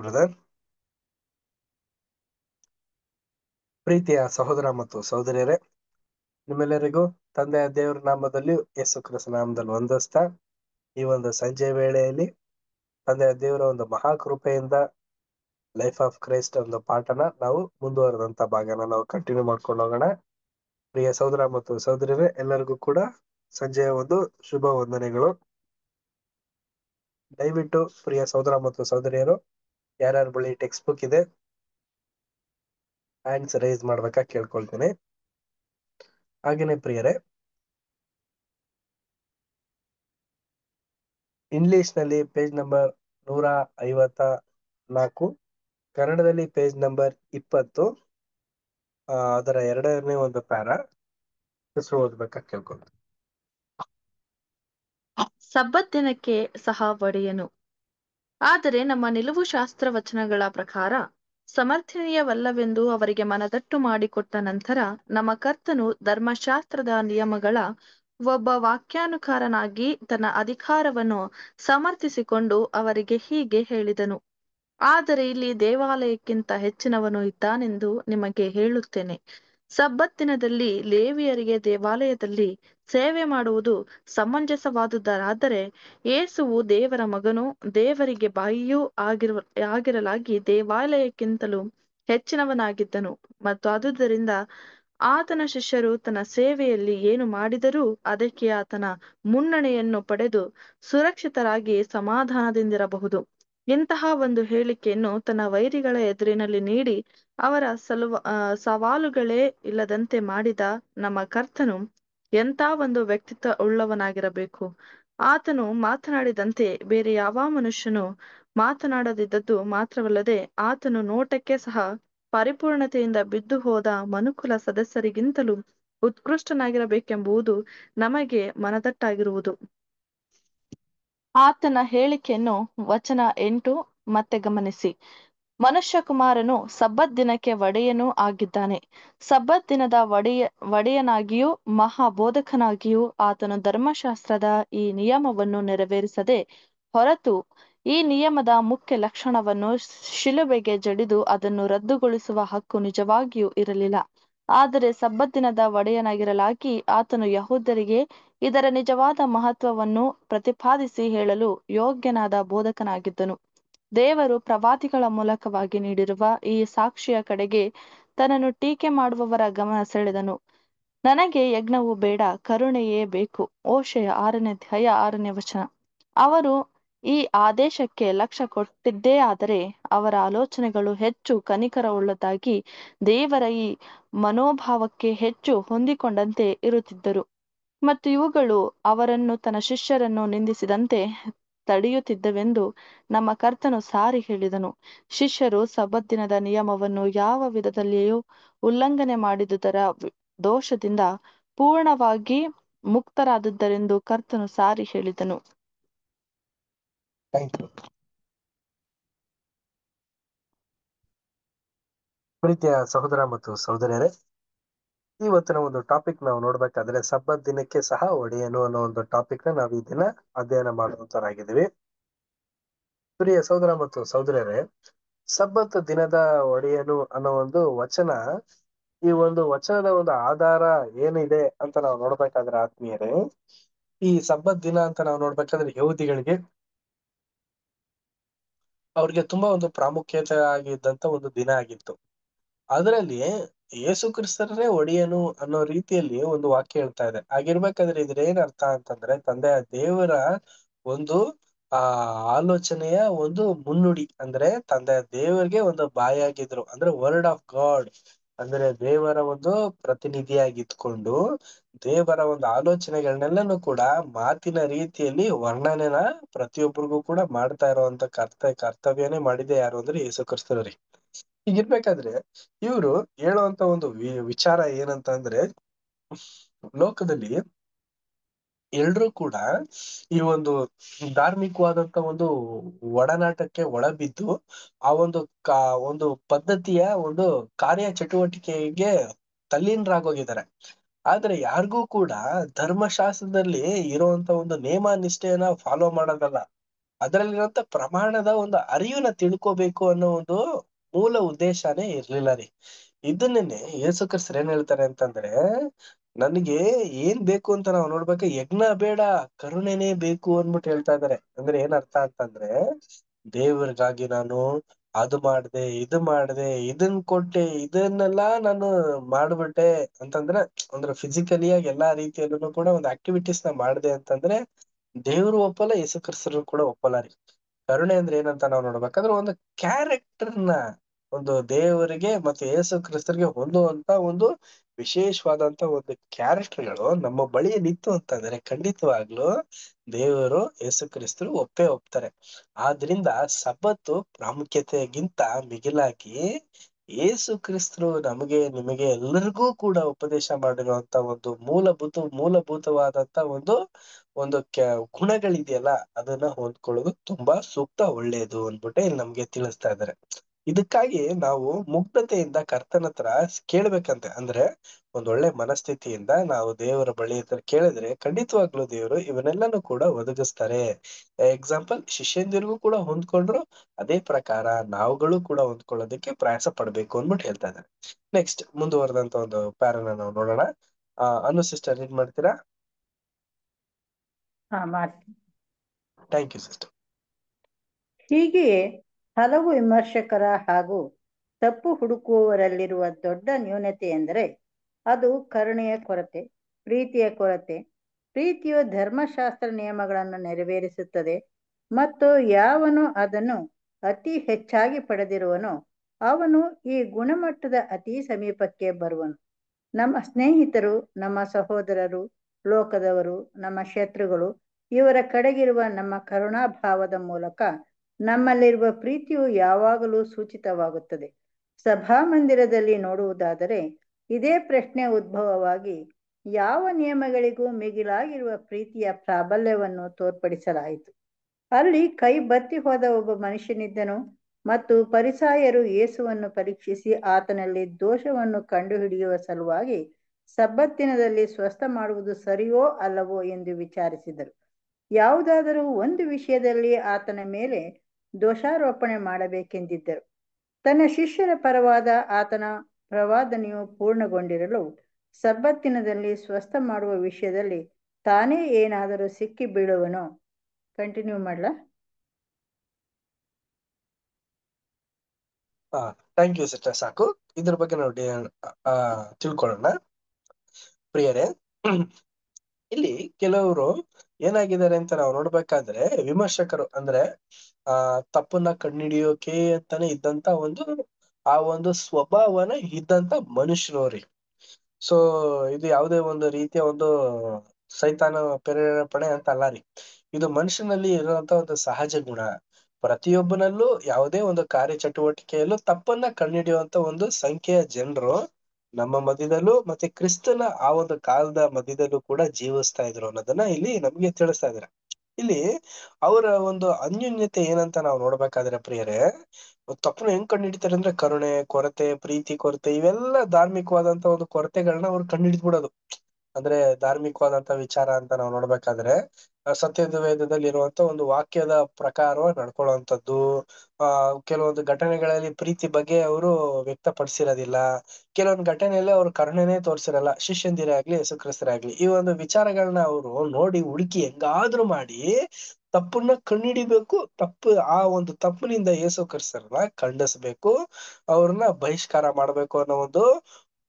Brother ಪ್ರೀತಿಯ ಸಹೋದರ ಮತ್ತು ಸಹೋದರಿಯರೇ ನಿಮ್ಮೆಲ್ಲರಿಗೂ ತಂದೆಯ ದೇವರ ನಾಮದಲ್ಲಿ ಯೇಸು ಕ್ರಿಸ್ತ ನಾಮದಲ್ಲಿ ವಂದಿಸ್ತಾ ಈ ಒಂದು ಸಂಜೆ ವೇಳೆಯಲ್ಲಿ ತಂದೆಯ ದೇವರ ಒಂದು ಮಹಾಕೃಪೆಯಿಂದ ಲೈಫ್ ಆಫ್ ಕ್ರೈಸ್ಟ್ ಒಂದು ಪಾಠನ ನಾವು ಮುಂದುವರೆದಂತ ಭಾಗನ ನಾವು ಕಂಟಿನ್ಯೂ ಮಾಡ್ಕೊಂಡು ಹೋಗೋಣ ಪ್ರಿಯ ಸಹೋದರ ಮತ್ತು ಸಹೋದರಿಯರೇ ಎಲ್ಲರಿಗೂ ಕೂಡ ಸಂಜೆಯ ಒಂದು ಶುಭ ವಂದನೆಗಳು ದಯವಿಟ್ಟು ಪ್ರಿಯ ಸಹೋದರ ಮತ್ತು ಸಹೋದರಿಯರು ಯಾರ್ಯಾರ ಬಳಿ ಟೆಕ್ಸ್ಟ್ ಬುಕ್ ಇದೆ ಹ್ಯಾಂಡ್ಸ್ ರೈಸ್ ಮಾಡ್ಬೇಕಾ ಕೇಳ್ಕೊಳ್ತೇನೆ ಹಾಗೇನೆ ಪ್ರಿಯರೇ ಇಂಗ್ಲಿಷ್ ನಲ್ಲಿ ಪೇಜ್ ನಂಬರ್ ನೂರ ಐವತ್ತ ನಾಲ್ಕು ಕನ್ನಡದಲ್ಲಿ ಪೇಜ್ ನಂಬರ್ ಇಪ್ಪತ್ತು ಅದರ ಎರಡನೇ ಒಂದು ಪ್ಯಾರ ಹೆಸರು ಓದ್ಬೇಕಾ ಕೇಳ್ಕೊಳ್ತೇನೆ ಸಬ್ಬತ್ ದಿನಕ್ಕೆ ಸಹ ಒಡೆಯನು ಆದರೆ ನಮ್ಮ ನಿಲುವು ಶಾಸ್ತ್ರ ವಚನಗಳ ಪ್ರಕಾರ ಸಮರ್ಥನೀಯವಲ್ಲವೆಂದು ಅವರಿಗೆ ಮನದಟ್ಟು ಮಾಡಿಕೊಟ್ಟ ನಂತರ ನಮ್ಮ ಕರ್ತನು ಧರ್ಮಶಾಸ್ತ್ರದ ನಿಯಮಗಳ ಒಬ್ಬ ವಾಕ್ಯಾನುಕಾರನಾಗಿ ತನ್ನ ಅಧಿಕಾರವನ್ನು ಸಮರ್ಥಿಸಿಕೊಂಡು ಅವರಿಗೆ ಹೀಗೆ ಹೇಳಿದನು ಆದರೆ ಇಲ್ಲಿ ದೇವಾಲಯಕ್ಕಿಂತ ಹೆಚ್ಚಿನವನು ಇದ್ದಾನೆಂದು ನಿಮಗೆ ಹೇಳುತ್ತೇನೆ ಸಬ್ಬತ್ತಿನದಲ್ಲಿ ಲೇವಿಯರಿಗೆ ದೇವಾಲಯದಲ್ಲಿ ಸೇವೆ ಮಾಡುವುದು ಸಮಂಜಸವಾದುದರಾದರೆ ಏಸುವು ದೇವರ ಮಗನೂ ದೇವರಿಗೆ ಬಾಯಿಯೂ ಆಗಿರುವ ಆಗಿರಲಾಗಿ ದೇವಾಲಯಕ್ಕಿಂತಲೂ ಹೆಚ್ಚಿನವನಾಗಿದ್ದನು ಮತ್ತು ಆದುದರಿಂದ ಆತನ ಶಿಷ್ಯರು ತನ್ನ ಸೇವೆಯಲ್ಲಿ ಏನು ಮಾಡಿದರೂ ಅದಕ್ಕೆ ಆತನ ಮುನ್ನಣೆಯನ್ನು ಪಡೆದು ಸುರಕ್ಷಿತರಾಗಿ ಸಮಾಧಾನದಿಂದಿರಬಹುದು ಇಂತಹ ಒಂದು ಹೇಳಿಕೆಯನ್ನು ತನ್ನ ವೈರಿಗಳ ಎದುರಿನಲ್ಲಿ ನೀಡಿ ಅವರ ಸಲುವ ಸವಾಲುಗಳೇ ಇಲ್ಲದಂತೆ ಮಾಡಿದ ನಮ್ಮ ಕರ್ತನು ಎಂಥ ಒಂದು ವ್ಯಕ್ತಿತ್ವ ಉಳ್ಳವನಾಗಿರಬೇಕು ಆತನು ಮಾತನಾಡಿದಂತೆ ಬೇರೆ ಯಾವ ಮನುಷ್ಯನು ಮಾತನಾಡದಿದ್ದದ್ದು ಮಾತ್ರವಲ್ಲದೆ ಆತನು ನೋಟಕ್ಕೆ ಸಹ ಪರಿಪೂರ್ಣತೆಯಿಂದ ಬಿದ್ದು ಹೋದ ಮನುಕುಲ ಸದಸ್ಯರಿಗಿಂತಲೂ ಉತ್ಕೃಷ್ಟನಾಗಿರಬೇಕೆಂಬುದು ನಮಗೆ ಮನದಟ್ಟಾಗಿರುವುದು ಆತನ ಹೇಳಿಕೆಯನ್ನು ವಚನ ಎಂಟು ಮತ್ತೆ ಗಮನಿಸಿ ಮನುಷ್ಯ ಕುಮಾರನು ಸಬ್ಬತ್ ದಿನಕ್ಕೆ ಒಡೆಯನೂ ಆಗಿದ್ದಾನೆ ಸಬ್ಬತ್ ದಿನದ ಒಡೆಯ ಒಡೆಯನಾಗಿಯೂ ಮಹಾಬೋಧಕನಾಗಿಯೂ ಆತನು ಧರ್ಮಶಾಸ್ತ್ರದ ಈ ನಿಯಮವನ್ನು ನೆರವೇರಿಸದೆ ಹೊರತು ಈ ನಿಯಮದ ಮುಖ್ಯ ಲಕ್ಷಣವನ್ನು ಶಿಲುಬೆಗೆ ಜಡಿದು ಅದನ್ನು ರದ್ದುಗೊಳಿಸುವ ಹಕ್ಕು ನಿಜವಾಗಿಯೂ ಇರಲಿಲ್ಲ ಆದರೆ ಸಬ್ಬತ್ ದಿನದ ಒಡೆಯನಾಗಿರಲಾಗಿ ಆತನು ಯಹೂದರಿಗೆ ಇದರ ನಿಜವಾದ ಮಹತ್ವವನ್ನು ಪ್ರತಿಪಾದಿಸಿ ಹೇಳಲು ಯೋಗ್ಯನಾದ ಬೋಧಕನಾಗಿದ್ದನು ದೇವರು ಪ್ರವಾದಿಗಳ ಮೂಲಕವಾಗಿ ನೀಡಿರುವ ಈ ಸಾಕ್ಷಿಯ ಕಡೆಗೆ ತನ್ನನ್ನು ಟೀಕೆ ಮಾಡುವವರ ಗಮನ ಸೆಳೆದನು ನನಗೆ ಯಜ್ಞವು ಬೇಡ ಕರುಣೆಯೇ ಬೇಕು ಓಶೆಯ ಆರನೇ ಧ್ಯಯ ಆರನೇ ವಚನ ಅವರು ಈ ಆದೇಶಕ್ಕೆ ಲಕ್ಷ ಕೊಟ್ಟಿದ್ದೇ ಆದರೆ ಅವರ ಆಲೋಚನೆಗಳು ಹೆಚ್ಚು ಕನಿಕರವುಳ್ಳದಾಗಿ ದೇವರ ಈ ಮನೋಭಾವಕ್ಕೆ ಹೆಚ್ಚು ಹೊಂದಿಕೊಂಡಂತೆ ಇರುತ್ತಿದ್ದರು ಮತ್ತು ಇವುಗಳು ಅವರನ್ನು ತನ್ನ ಶಿಷ್ಯರನ್ನು ನಿಂದಿಸಿದಂತೆ ತಡೆಯುತ್ತಿದ್ದವೆಂದು ನಮ್ಮ ಕರ್ತನು ಸಾರಿ ಹೇಳಿದನು ಶಿಷ್ಯರು ಸಬ್ಬತ್ ದಿನದ ನಿಯಮವನ್ನು ಯಾವ ವಿಧದಲ್ಲಿಯೂ ಉಲ್ಲಂಘನೆ ಮಾಡಿದುದರ ದೋಷದಿಂದ ಪೂರ್ಣವಾಗಿ ಮುಕ್ತರಾದದ್ದರೆಂದು ಕರ್ತನು ಸಾರಿ ಹೇಳಿದನು ಪ್ರೀತಿಯ ಸಹೋದರ ಮತ್ತು ಸಹೋದರಿಯರೇ ಇವತ್ತಿನ ಒಂದು ಟಾಪಿಕ್ ನಾವು ನೋಡ್ಬೇಕಾದ್ರೆ ಸಬ್ಬತ್ ದಿನಕ್ಕೆ ಸಹ ಒಡೆಯನು ಅನ್ನೋ ಒಂದು ಟಾಪಿಕ್ ನ ನಾವು ಈ ದಿನ ಅಧ್ಯಯನ ಮಾಡುವಂತರಾಗಿದ್ದೀವಿ ಪ್ರಿಯ ಸಹೋದರ ಮತ್ತು ಸಹೋದರರೇ ಸಬ್ಬತ್ ದಿನದ ಒಡೆಯನು ಅನ್ನೋ ಒಂದು ವಚನ ಈ ಒಂದು ವಚನದ ಒಂದು ಆಧಾರ ಏನಿದೆ ಅಂತ ನಾವು ನೋಡ್ಬೇಕಾದ್ರೆ ಆತ್ಮೀಯರೇ ಈ ಸಬ್ಬತ್ ದಿನ ಅಂತ ನಾವು ನೋಡ್ಬೇಕಾದ್ರೆ ಯೋಧಿಗಳಿಗೆ ಅವ್ರಿಗೆ ತುಂಬಾ ಒಂದು ಪ್ರಾಮುಖ್ಯತೆ ಆಗಿದ್ದಂತ ಒಂದು ದಿನ ಆಗಿತ್ತು ಅದರಲ್ಲಿ ಯೇಸು ಕ್ರಿಸ್ತರೇ ಒಡೆಯನು ಅನ್ನೋ ರೀತಿಯಲ್ಲಿ ಒಂದು ವಾಕ್ಯ ಹೇಳ್ತಾ ಇದೆ ಆಗಿರ್ಬೇಕಾದ್ರೆ ಇದ್ರ ಏನ್ ಅರ್ಥ ಅಂತಂದ್ರೆ ತಂದೆಯ ದೇವರ ಒಂದು ಆ ಆಲೋಚನೆಯ ಒಂದು ಮುನ್ನುಡಿ ಅಂದ್ರೆ ತಂದೆಯ ದೇವರಿಗೆ ಒಂದು ಬಾಯಾಗಿದ್ರು ಅಂದ್ರೆ ವರ್ಡ್ ಆಫ್ ಗಾಡ್ ಅಂದ್ರೆ ದೇವರ ಒಂದು ಪ್ರತಿನಿಧಿಯಾಗಿದ್ಕೊಂಡು ದೇವರ ಒಂದು ಆಲೋಚನೆಗಳನ್ನೆಲ್ಲನೂ ಕೂಡ ಮಾತಿನ ರೀತಿಯಲ್ಲಿ ವರ್ಣನೆನ ಪ್ರತಿಯೊಬ್ಬರಿಗೂ ಕೂಡ ಮಾಡ್ತಾ ಇರುವಂತ ಕರ್ತ ಕರ್ತವ್ಯನೇ ಮಾಡಿದೆ ಯಾರು ಅಂದ್ರೆ ಯೇಸು ಕ್ರಿಸ್ತರಿ ಹೀಗಿರ್ಬೇಕಾದ್ರೆ ಇವರು ಹೇಳುವಂತ ಒಂದು ವಿಚಾರ ಏನಂತ ಅಂದ್ರೆ ಲೋಕದಲ್ಲಿ ಎಲ್ರೂ ಕೂಡ ಈ ಒಂದು ಧಾರ್ಮಿಕವಾದಂತ ಒಂದು ಒಡನಾಟಕ್ಕೆ ಒಳಬಿದ್ದು ಆ ಒಂದು ಕಾ ಒಂದು ಪದ್ಧತಿಯ ಒಂದು ಕಾರ್ಯ ಚಟುವಟಿಕೆಗೆ ತಲ್ಲೀನರಾಗೋಗಿದ್ದಾರೆ ಆದ್ರೆ ಯಾರಿಗೂ ಕೂಡ ಧರ್ಮಶಾಸ್ತ್ರದಲ್ಲಿ ಇರುವಂತ ಒಂದು ನೇಮ ನಿಷ್ಠೆಯನ್ನ ಫಾಲೋ ಮಾಡೋದಲ್ಲ ಅದರಲ್ಲಿರುವಂತ ಪ್ರಮಾಣದ ಒಂದು ಅರಿವನ್ನ ತಿಳ್ಕೋಬೇಕು ಅನ್ನೋ ಒಂದು ಮೂಲ ಉದ್ದೇಶನೇ ಇರ್ಲಿಲ್ಲ ರೀ ಇದನ್ನೇನೆ ಯೇಸು ಏನ್ ಹೇಳ್ತಾರೆ ಅಂತಂದ್ರೆ ನನಗೆ ಏನ್ ಬೇಕು ಅಂತ ನಾವು ನೋಡ್ಬೇಕ ಯಜ್ಞ ಬೇಡ ಕರುಣೆನೇ ಬೇಕು ಅಂದ್ಬಿಟ್ಟು ಹೇಳ್ತಾ ಇದಾರೆ ಅಂದ್ರೆ ಏನ್ ಅರ್ಥ ಅಂತಂದ್ರೆ ದೇವರಿಗಾಗಿ ನಾನು ಅದು ಮಾಡ್ದೆ ಇದು ಮಾಡ್ದೆ ಇದನ್ ಕೊಟ್ಟೆ ಇದನ್ನೆಲ್ಲಾ ನಾನು ಮಾಡ್ಬಿಟ್ಟೆ ಅಂತಂದ್ರೆ ಅಂದ್ರೆ ಫಿಸಿಕಲಿಯಾಗಿ ಎಲ್ಲಾ ರೀತಿಯಲ್ಲೂ ಕೂಡ ಒಂದು ಆಕ್ಟಿವಿಟೀಸ್ ನ ಮಾಡಿದೆ ಅಂತಂದ್ರೆ ದೇವರು ಒಪ್ಪಲ್ಲ ಯೇಸು ಕ್ರಿಸ್ತರು ಕೂಡ ಒಪ್ಪಲ್ಲ ರೀ ಕರುಣೆ ಅಂದ್ರೆ ಏನಂತ ನಾವು ನೋಡ್ಬೇಕಂದ್ರೆ ಒಂದು ಕ್ಯಾರೆಕ್ಟರ್ನ ಒಂದು ದೇವರಿಗೆ ಮತ್ತೆ ಯೇಸು ಕ್ರಿಸ್ತರಿಗೆ ಹೊಂದುವಂತ ಒಂದು ವಿಶೇಷವಾದಂತ ಒಂದು ಕ್ಯಾರೆಕ್ಟರ್ಗಳು ನಮ್ಮ ಬಳಿ ನಿಂತು ಅಂತಂದ್ರೆ ಖಂಡಿತವಾಗ್ಲು ದೇವರು ಯೇಸು ಕ್ರಿಸ್ತರು ಒಪ್ಪೇ ಒಪ್ತಾರೆ ಆದ್ರಿಂದ ಸಬ್ಬತ್ತು ಪ್ರಾಮುಖ್ಯತೆಗಿಂತ ಮಿಗಿಲಾಗಿ ಏಸು ಕ್ರಿಸ್ತರು ನಮಗೆ ನಿಮಗೆ ಎಲ್ಲರಿಗೂ ಕೂಡ ಉಪದೇಶ ಮಾಡಿರುವಂತ ಒಂದು ಮೂಲಭೂತ ಮೂಲಭೂತವಾದಂತ ಒಂದು ಒಂದು ಗುಣಗಳಿದೆಯಲ್ಲ ಅದನ್ನ ಹೊಂದ್ಕೊಳ್ಳೋದು ತುಂಬಾ ಸೂಕ್ತ ಒಳ್ಳೇದು ಅಂದ್ಬಿಟ್ಟು ಇಲ್ಲಿ ನಮ್ಗೆ ತಿಳಿಸ್ತಾ ಇದ್ದಾರೆ ಇದಕ್ಕಾಗಿ ನಾವು ಮುಗ್ಧತೆಯಿಂದ ಕರ್ತನ ಹತ್ರ ಕೇಳ್ಬೇಕಂತೆ ಅಂದ್ರೆ ಒಂದ್ ಒಳ್ಳೆ ಮನಸ್ಥಿತಿಯಿಂದ ನಾವು ದೇವರ ಬಳಿ ಕೇಳಿದ್ರೆ ಖಂಡಿತವಾಗ್ಲೂ ದೇವರು ಇವನ್ನೆಲ್ಲಾನು ಕೂಡ ಒದಗಿಸ್ತಾರೆ ಎಕ್ಸಾಂಪಲ್ ಶಿಷ್ಯಂದಿರಿಗೂ ಕೂಡ ಹೊಂದ್ಕೊಂಡ್ರು ಅದೇ ಪ್ರಕಾರ ನಾವುಗಳು ಕೂಡ ಹೊಂದ್ಕೊಳ್ಳೋದಕ್ಕೆ ಪ್ರಯಾಸ ಪಡ್ಬೇಕು ಅನ್ಬಿಟ್ಟು ಹೇಳ್ತಾ ಇದ್ದಾರೆ ನೆಕ್ಸ್ಟ್ ಮುಂದುವರೆದಂತ ಒಂದು ಪ್ಯಾರನ ನಾವು ನೋಡೋಣ ಅನು ಸಿಸ್ಟರ್ ಏನ್ ಮಾಡ್ತೀರಾ ಥ್ಯಾಂಕ್ ಯು ಸಿಸ್ಟರ್ ಹೀಗೆ ಹಲವು ವಿಮರ್ಶಕರ ಹಾಗೂ ತಪ್ಪು ಹುಡುಕುವವರಲ್ಲಿರುವ ದೊಡ್ಡ ನ್ಯೂನತೆ ಎಂದರೆ ಅದು ಕರುಣೆಯ ಕೊರತೆ ಪ್ರೀತಿಯ ಕೊರತೆ ಪ್ರೀತಿಯು ಧರ್ಮಶಾಸ್ತ್ರ ನಿಯಮಗಳನ್ನು ನೆರವೇರಿಸುತ್ತದೆ ಮತ್ತು ಯಾವನು ಅದನ್ನು ಅತಿ ಹೆಚ್ಚಾಗಿ ಪಡೆದಿರುವನೋ ಅವನು ಈ ಗುಣಮಟ್ಟದ ಅತಿ ಸಮೀಪಕ್ಕೆ ಬರುವನು ನಮ್ಮ ಸ್ನೇಹಿತರು ನಮ್ಮ ಸಹೋದರರು ಲೋಕದವರು ನಮ್ಮ ಶತ್ರುಗಳು ಇವರ ಕಡೆಗಿರುವ ನಮ್ಮ ಕರುಣಾಭಾವದ ಮೂಲಕ ನಮ್ಮಲ್ಲಿರುವ ಪ್ರೀತಿಯು ಯಾವಾಗಲೂ ಸೂಚಿತವಾಗುತ್ತದೆ ಸಭಾ ಮಂದಿರದಲ್ಲಿ ನೋಡುವುದಾದರೆ ಇದೇ ಪ್ರಶ್ನೆ ಉದ್ಭವವಾಗಿ ಯಾವ ನಿಯಮಗಳಿಗೂ ಮಿಗಿಲಾಗಿರುವ ಪ್ರೀತಿಯ ಪ್ರಾಬಲ್ಯವನ್ನು ತೋರ್ಪಡಿಸಲಾಯಿತು ಅಲ್ಲಿ ಕೈ ಬತ್ತಿ ಹೋದ ಒಬ್ಬ ಮನುಷ್ಯನಿದ್ದನು ಮತ್ತು ಪರಿಸಾಯರು ಏಸುವನ್ನು ಪರೀಕ್ಷಿಸಿ ಆತನಲ್ಲಿ ದೋಷವನ್ನು ಕಂಡುಹಿಡಿಯುವ ಸಲುವಾಗಿ ಸಬ್ಬತ್ತಿನದಲ್ಲಿ ಸ್ವಸ್ಥ ಮಾಡುವುದು ಸರಿಯೋ ಅಲ್ಲವೋ ಎಂದು ವಿಚಾರಿಸಿದರು ಯಾವುದಾದರೂ ಒಂದು ವಿಷಯದಲ್ಲಿ ಆತನ ಮೇಲೆ ದೋಷಾರೋಪಣೆ ಮಾಡಬೇಕೆಂದಿದ್ದರು ತನ್ನ ಶಿಷ್ಯರ ಪರವಾದ ಆತನ ಪ್ರವಾದನೆಯು ಪೂರ್ಣಗೊಂಡಿರಲು ಸಬ್ಬತ್ತಿನದಲ್ಲಿ ಸ್ವಸ್ಥ ಮಾಡುವ ವಿಷಯದಲ್ಲಿ ತಾನೇ ಏನಾದರೂ ಸಿಕ್ಕಿ ಬೀಳುವನು ಕಂಟಿನ್ಯೂ ಮಾಡ್ಲಾ ಥ್ಯಾಂಕ್ ಯು ಸಿಸ್ಟರ್ ಸಾಕು ಇದ್ರ ಬಗ್ಗೆ ನಾವು ತಿಳ್ಕೊಳ್ಳೋಣ ಪ್ರಿಯರೇ ಇಲ್ಲಿ ಕೆಲವರು ಏನಾಗಿದ್ದಾರೆ ಅಂತ ನಾವು ನೋಡ್ಬೇಕಾದ್ರೆ ವಿಮರ್ಶಕರು ಅಂದ್ರೆ ಆ ತಪ್ಪನ್ನ ಹಿಡಿಯೋಕೆ ಅಂತಾನೆ ಇದ್ದಂತ ಒಂದು ಆ ಒಂದು ಸ್ವಭಾವನ ಇದ್ದಂತ ಅವ್ರಿ ಸೊ ಇದು ಯಾವುದೇ ಒಂದು ರೀತಿಯ ಒಂದು ಸೈತಾನ ಪ್ರೇರೇಪಣೆ ಅಂತ ಅಲ್ಲ ರೀ ಇದು ಮನುಷ್ಯನಲ್ಲಿ ಇರುವಂತ ಒಂದು ಸಹಜ ಗುಣ ಪ್ರತಿಯೊಬ್ಬನಲ್ಲೂ ಯಾವುದೇ ಒಂದು ಕಾರ್ಯ ಚಟುವಟಿಕೆಯಲ್ಲೂ ತಪ್ಪನ್ನ ಕಂಡುಹಿಡಿಯುವಂತ ಒಂದು ಸಂಖ್ಯೆಯ ಜನರು ನಮ್ಮ ಮಧ್ಯದಲ್ಲೂ ಮತ್ತೆ ಕ್ರಿಸ್ತನ ಆ ಒಂದು ಕಾಲದ ಮಧ್ಯದಲ್ಲೂ ಕೂಡ ಜೀವಿಸ್ತಾ ಇದ್ರು ಅನ್ನೋದನ್ನ ಇಲ್ಲಿ ನಮ್ಗೆ ತಿಳಿಸ್ತಾ ಇದಾರೆ ಇಲ್ಲಿ ಅವರ ಒಂದು ಅನ್ಯೋನ್ಯತೆ ಏನಂತ ನಾವು ನೋಡ್ಬೇಕಾದ್ರೆ ಪ್ರಿಯರೇ ತಪ್ಪುನು ಹೆಂಗ್ ಹಿಡಿತಾರೆ ಅಂದ್ರೆ ಕರುಣೆ ಕೊರತೆ ಪ್ರೀತಿ ಕೊರತೆ ಇವೆಲ್ಲ ಧಾರ್ಮಿಕವಾದಂತ ಒಂದು ಕೊರತೆಗಳನ್ನ ಅವ್ರು ಕಂಡು ಹಿಡಿದ್ಬಿಡೋದು ಅಂದ್ರೆ ಧಾರ್ಮಿಕವಾದಂತ ವಿಚಾರ ಅಂತ ನಾವು ನೋಡ್ಬೇಕಾದ್ರೆ ಸತ್ಯದ ವೇದದಲ್ಲಿ ಇರುವಂತ ಒಂದು ವಾಕ್ಯದ ಪ್ರಕಾರ ನಡ್ಕೊಳ್ಳುವಂತದ್ದು ಆ ಕೆಲವೊಂದು ಘಟನೆಗಳಲ್ಲಿ ಪ್ರೀತಿ ಬಗ್ಗೆ ಅವರು ವ್ಯಕ್ತಪಡಿಸಿರೋದಿಲ್ಲ ಕೆಲವೊಂದು ಘಟನೆಯಲ್ಲಿ ಅವರು ಕರುಣೆನೇ ತೋರಿಸಿರಲ್ಲ ಶಿಷ್ಯಂದಿರೇ ಆಗ್ಲಿ ಯೇಸುಕ್ರಿಸ್ತರೇ ಈ ಒಂದು ವಿಚಾರಗಳನ್ನ ಅವರು ನೋಡಿ ಹುಡುಕಿ ಹೆಂಗಾದ್ರೂ ಮಾಡಿ ತಪ್ಪನ್ನ ಕಣ್ಣಿಡಿಬೇಕು ತಪ್ಪು ಆ ಒಂದು ತಪ್ಪಿನಿಂದ ಯೇಸು ಕ್ರಿಸ್ತರನ್ನ ಖಂಡಿಸ್ಬೇಕು ಅವ್ರನ್ನ ಬಹಿಷ್ಕಾರ ಮಾಡ್ಬೇಕು ಅನ್ನೋ ಒಂದು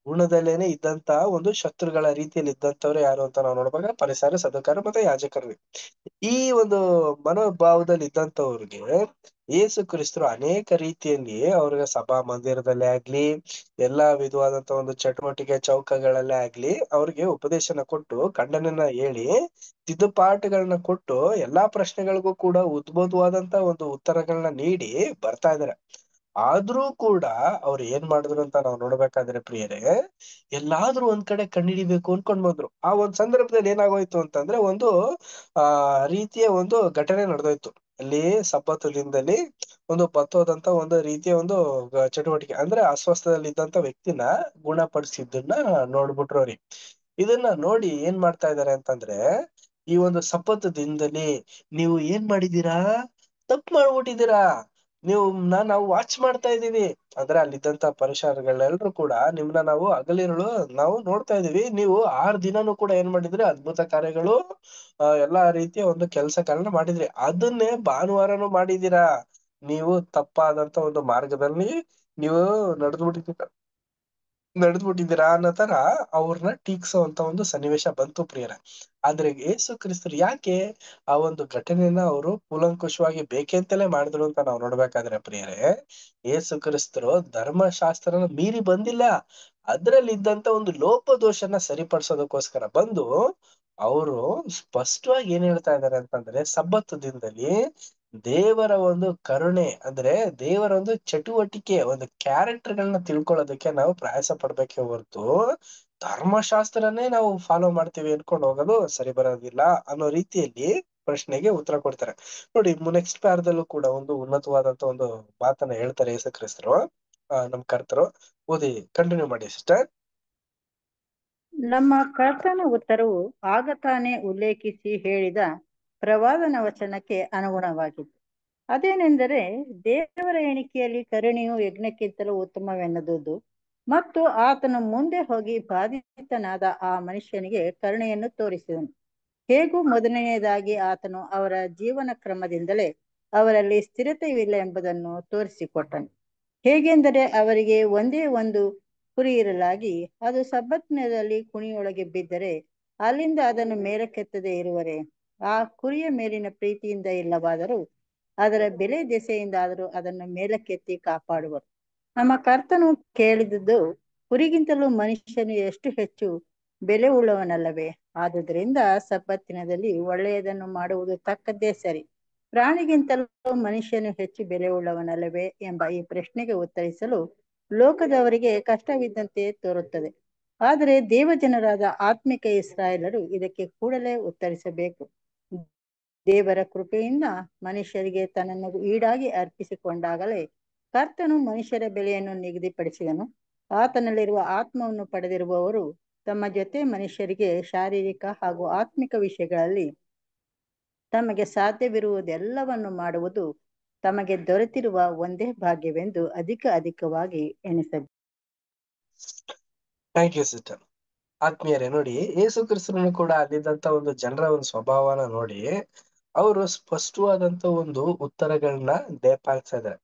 ಗುಣದಲ್ಲೇನೆ ಇದ್ದಂತಹ ಒಂದು ಶತ್ರುಗಳ ರೀತಿಯಲ್ಲಿ ಇದ್ದಂತವ್ರು ಯಾರು ಅಂತ ನಾವು ನೋಡ್ಬೇಕು ಪರಿಸರ ಸದಕಾರ ಮತ್ತೆ ಯಾಜಕರು ಈ ಒಂದು ಮನೋಭಾವದಲ್ಲಿ ಇದ್ದಂತವ್ರಿಗೆ ಯೇಸು ಕ್ರಿಸ್ತರು ಅನೇಕ ರೀತಿಯಲ್ಲಿ ಅವ್ರಿಗೆ ಸಭಾ ಮಂದಿರದಲ್ಲಿ ಆಗ್ಲಿ ಎಲ್ಲಾ ವಿಧವಾದಂತ ಒಂದು ಚಟುವಟಿಕೆ ಚೌಕಗಳಲ್ಲೇ ಆಗ್ಲಿ ಅವ್ರಿಗೆ ಉಪದೇಶನ ಕೊಟ್ಟು ಖಂಡನೆನ ಹೇಳಿ ತಿದ್ದುಪಾಠಗಳನ್ನ ಕೊಟ್ಟು ಎಲ್ಲಾ ಪ್ರಶ್ನೆಗಳಿಗೂ ಕೂಡ ಉದ್ಭುತವಾದಂತ ಒಂದು ಉತ್ತರಗಳನ್ನ ನೀಡಿ ಬರ್ತಾ ಇದಾರೆ ಆದ್ರೂ ಕೂಡ ಅವ್ರು ಏನ್ ಮಾಡಿದ್ರು ಅಂತ ನಾವು ನೋಡ್ಬೇಕಾದ್ರೆ ಪ್ರಿಯರೇ ಎಲ್ಲಾದ್ರೂ ಒಂದ್ ಕಡೆ ಕಣ್ಣಿಡಿಬೇಕು ಅನ್ಕೊಂಡ್ ಬಂದ್ರು ಆ ಒಂದ್ ಸಂದರ್ಭದಲ್ಲಿ ಏನಾಗೋಯ್ತು ಅಂತಂದ್ರೆ ಒಂದು ಆ ರೀತಿಯ ಒಂದು ಘಟನೆ ನಡೆದೋಯ್ತು ಅಲ್ಲಿ ದಿನದಲ್ಲಿ ಒಂದು ಬತ್ತೋದಂತ ಒಂದು ರೀತಿಯ ಒಂದು ಚಟುವಟಿಕೆ ಅಂದ್ರೆ ಅಸ್ವಸ್ಥದಲ್ಲಿ ಇದ್ದಂತ ವ್ಯಕ್ತಿನ ಗುಣಪಡಿಸಿದ್ದನ್ನ ನೋಡ್ಬಿಟ್ರು ಅವ್ರಿ ಇದನ್ನ ನೋಡಿ ಏನ್ ಮಾಡ್ತಾ ಇದಾರೆ ಅಂತಂದ್ರೆ ಈ ಒಂದು ಸಬ್ಬತ್ತು ದಿನದಲ್ಲಿ ನೀವು ಏನ್ ಮಾಡಿದೀರಾ ತಪ್ಪು ಮಾಡ್ಬಿಟ್ಟಿದೀರಾ ನೀವು ನಾ ನಾವು ವಾಚ್ ಮಾಡ್ತಾ ಇದ್ದೀವಿ ಅಂದ್ರೆ ಅಲ್ಲಿದ್ದಂತ ಎಲ್ಲರೂ ಕೂಡ ನಿಮ್ನ ನಾವು ಹಗಲಿರುಳು ನಾವು ನೋಡ್ತಾ ಇದೀವಿ ನೀವು ಆರ್ ದಿನಾನೂ ಕೂಡ ಏನ್ ಮಾಡಿದ್ರಿ ಅದ್ಭುತ ಕಾರ್ಯಗಳು ಎಲ್ಲಾ ರೀತಿಯ ಒಂದು ಕೆಲಸ ಮಾಡಿದ್ರಿ ಅದನ್ನೇ ಭಾನುವಾರನು ಮಾಡಿದೀರಾ ನೀವು ತಪ್ಪಾದಂತ ಒಂದು ಮಾರ್ಗದಲ್ಲಿ ನೀವು ನಡೆದು ಬಿಟ್ಟಿದ್ದೀರಾ ನಡೆದ್ಬಿಟ್ಟಿದ್ದೀರಾ ಅನ್ನೋ ತರ ಅವ್ರನ್ನ ಟೀಕ್ಸೋಂತ ಒಂದು ಸನ್ನಿವೇಶ ಬಂತು ಪ್ರಿಯರೇ ಆದ್ರೆ ಏಸು ಕ್ರಿಸ್ತರು ಯಾಕೆ ಆ ಒಂದು ಘಟನೆಯನ್ನ ಅವರು ಕೂಲಂಕುಷವಾಗಿ ಬೇಕೆಂತಲೇ ಮಾಡಿದ್ರು ಅಂತ ನಾವು ನೋಡ್ಬೇಕಾದ್ರೆ ಪ್ರಿಯರೇ ಏಸು ಕ್ರಿಸ್ತರು ಧರ್ಮಶಾಸ್ತ್ರನ ಮೀರಿ ಬಂದಿಲ್ಲ ಅದ್ರಲ್ಲಿ ಇದ್ದಂತ ಒಂದು ಲೋಪದೋಷನ ಸರಿಪಡಿಸೋದಕ್ಕೋಸ್ಕರ ಬಂದು ಅವರು ಸ್ಪಷ್ಟವಾಗಿ ಏನ್ ಹೇಳ್ತಾ ಇದ್ದಾರೆ ಅಂತಂದ್ರೆ ಸಬ್ಬತ್ತು ದಿನದಲ್ಲಿ ದೇವರ ಒಂದು ಕರುಣೆ ಅಂದ್ರೆ ದೇವರ ಒಂದು ಚಟುವಟಿಕೆ ಒಂದು ಕ್ಯಾರೆಕ್ಟರ್ ಗಳನ್ನ ತಿಳ್ಕೊಳ್ಳೋದಕ್ಕೆ ನಾವು ಪ್ರಯಾಸ ಪಡ್ಬೇಕೆ ಹೊರತು ಧರ್ಮಶಾಸ್ತ್ರನೇ ನಾವು ಫಾಲೋ ಮಾಡ್ತೀವಿ ಅನ್ಕೊಂಡು ಹೋಗೋದು ಸರಿ ಬರೋದಿಲ್ಲ ಅನ್ನೋ ರೀತಿಯಲ್ಲಿ ಪ್ರಶ್ನೆಗೆ ಉತ್ತರ ಕೊಡ್ತಾರೆ ನೋಡಿ ನೆಕ್ಸ್ಟ್ ಪ್ಯಾರದಲ್ಲೂ ಕೂಡ ಒಂದು ಉನ್ನತವಾದಂತ ಒಂದು ಮಾತನ್ನ ಹೇಳ್ತಾರೆ ಯೇಸು ಕ್ರಿಸ್ತರು ನಮ್ ಕರ್ತರು ಓದಿ ಕಂಟಿನ್ಯೂ ಮಾಡಿ ಸಿಸ್ಟರ್ ನಮ್ಮ ಕರ್ತನ ಉತ್ತರವು ಆಗ ತಾನೇ ಉಲ್ಲೇಖಿಸಿ ಹೇಳಿದ ಪ್ರವಾದನ ವಚನಕ್ಕೆ ಅನುಗುಣವಾಗಿತ್ತು ಅದೇನೆಂದರೆ ದೇವರ ಎಣಿಕೆಯಲ್ಲಿ ಕರುಣಿಯು ಯಜ್ಞಕ್ಕಿಂತಲೂ ಉತ್ತಮವೆನ್ನದುದು ಮತ್ತು ಆತನು ಮುಂದೆ ಹೋಗಿ ಬಾಧಿತನಾದ ಆ ಮನುಷ್ಯನಿಗೆ ಕರುಣೆಯನ್ನು ತೋರಿಸಿದನು ಹೇಗೂ ಮೊದಲನೆಯದಾಗಿ ಆತನು ಅವರ ಜೀವನ ಕ್ರಮದಿಂದಲೇ ಅವರಲ್ಲಿ ಸ್ಥಿರತೆಯಿಲ್ಲ ಎಂಬುದನ್ನು ತೋರಿಸಿಕೊಟ್ಟನು ಹೇಗೆಂದರೆ ಅವರಿಗೆ ಒಂದೇ ಒಂದು ಕುರಿ ಇರಲಾಗಿ ಅದು ಸಬ್ಬತ್ನದಲ್ಲಿ ಕುಣಿಯೊಳಗೆ ಬಿದ್ದರೆ ಅಲ್ಲಿಂದ ಅದನ್ನು ಮೇಲಕ್ಕೆತ್ತದೆ ಇರುವರೆ ಆ ಕುರಿಯ ಮೇಲಿನ ಪ್ರೀತಿಯಿಂದ ಇಲ್ಲವಾದರೂ ಅದರ ಬೆಲೆ ದೆಸೆಯಿಂದಾದರೂ ಅದನ್ನು ಮೇಲಕ್ಕೆತ್ತಿ ಕಾಪಾಡುವರು ನಮ್ಮ ಕರ್ತನು ಕೇಳಿದುದು ಕುರಿಗಿಂತಲೂ ಮನುಷ್ಯನು ಎಷ್ಟು ಹೆಚ್ಚು ಬೆಲೆ ಉಳ್ಳವನಲ್ಲವೇ ಆದುದರಿಂದ ಸಬ್ಬತ್ತಿನದಲ್ಲಿ ಒಳ್ಳೆಯದನ್ನು ಮಾಡುವುದು ತಕ್ಕದ್ದೇ ಸರಿ ಪ್ರಾಣಿಗಿಂತಲೂ ಮನುಷ್ಯನು ಹೆಚ್ಚು ಬೆಲೆ ಉಳ್ಳವನಲ್ಲವೇ ಎಂಬ ಈ ಪ್ರಶ್ನೆಗೆ ಉತ್ತರಿಸಲು ಲೋಕದವರಿಗೆ ಕಷ್ಟವಿದ್ದಂತೆ ತೋರುತ್ತದೆ ಆದರೆ ದೇವಜನರಾದ ಆತ್ಮಿಕ ಇಸ್ರಾಯೇಲರು ಇದಕ್ಕೆ ಕೂಡಲೇ ಉತ್ತರಿಸಬೇಕು ದೇವರ ಕೃಪೆಯಿಂದ ಮನುಷ್ಯರಿಗೆ ತನ್ನನ್ನು ಈಡಾಗಿ ಅರ್ಪಿಸಿಕೊಂಡಾಗಲೇ ಕರ್ತನು ಮನುಷ್ಯರ ಬೆಲೆಯನ್ನು ನಿಗದಿಪಡಿಸಿದನು ಆತನಲ್ಲಿರುವ ಆತ್ಮವನ್ನು ಪಡೆದಿರುವವರು ತಮ್ಮ ಜೊತೆ ಮನುಷ್ಯರಿಗೆ ಶಾರೀರಿಕ ಹಾಗೂ ಆತ್ಮಿಕ ವಿಷಯಗಳಲ್ಲಿ ತಮಗೆ ಸಾಧ್ಯವಿರುವುದೆಲ್ಲವನ್ನು ಮಾಡುವುದು ತಮಗೆ ದೊರೆತಿರುವ ಒಂದೇ ಭಾಗ್ಯವೆಂದು ಅಧಿಕ ಅಧಿಕವಾಗಿ ಎಣಿಸಬೇಕು ಆತ್ಮೀಯರೇ ನೋಡಿ ಯೇಸು ಕ್ರಿಸ್ತನು ಕೂಡ ಅಲ್ಲಿದ್ದಂತ ಒಂದು ಜನರ ಒಂದು ಸ್ವಭಾವನ ನೋಡಿ ಅವರು ಸ್ಪಷ್ಟವಾದಂತ ಒಂದು ಉತ್ತರಗಳನ್ನ ನೇಪಾಕ್ಸಿದ್ದಾರೆ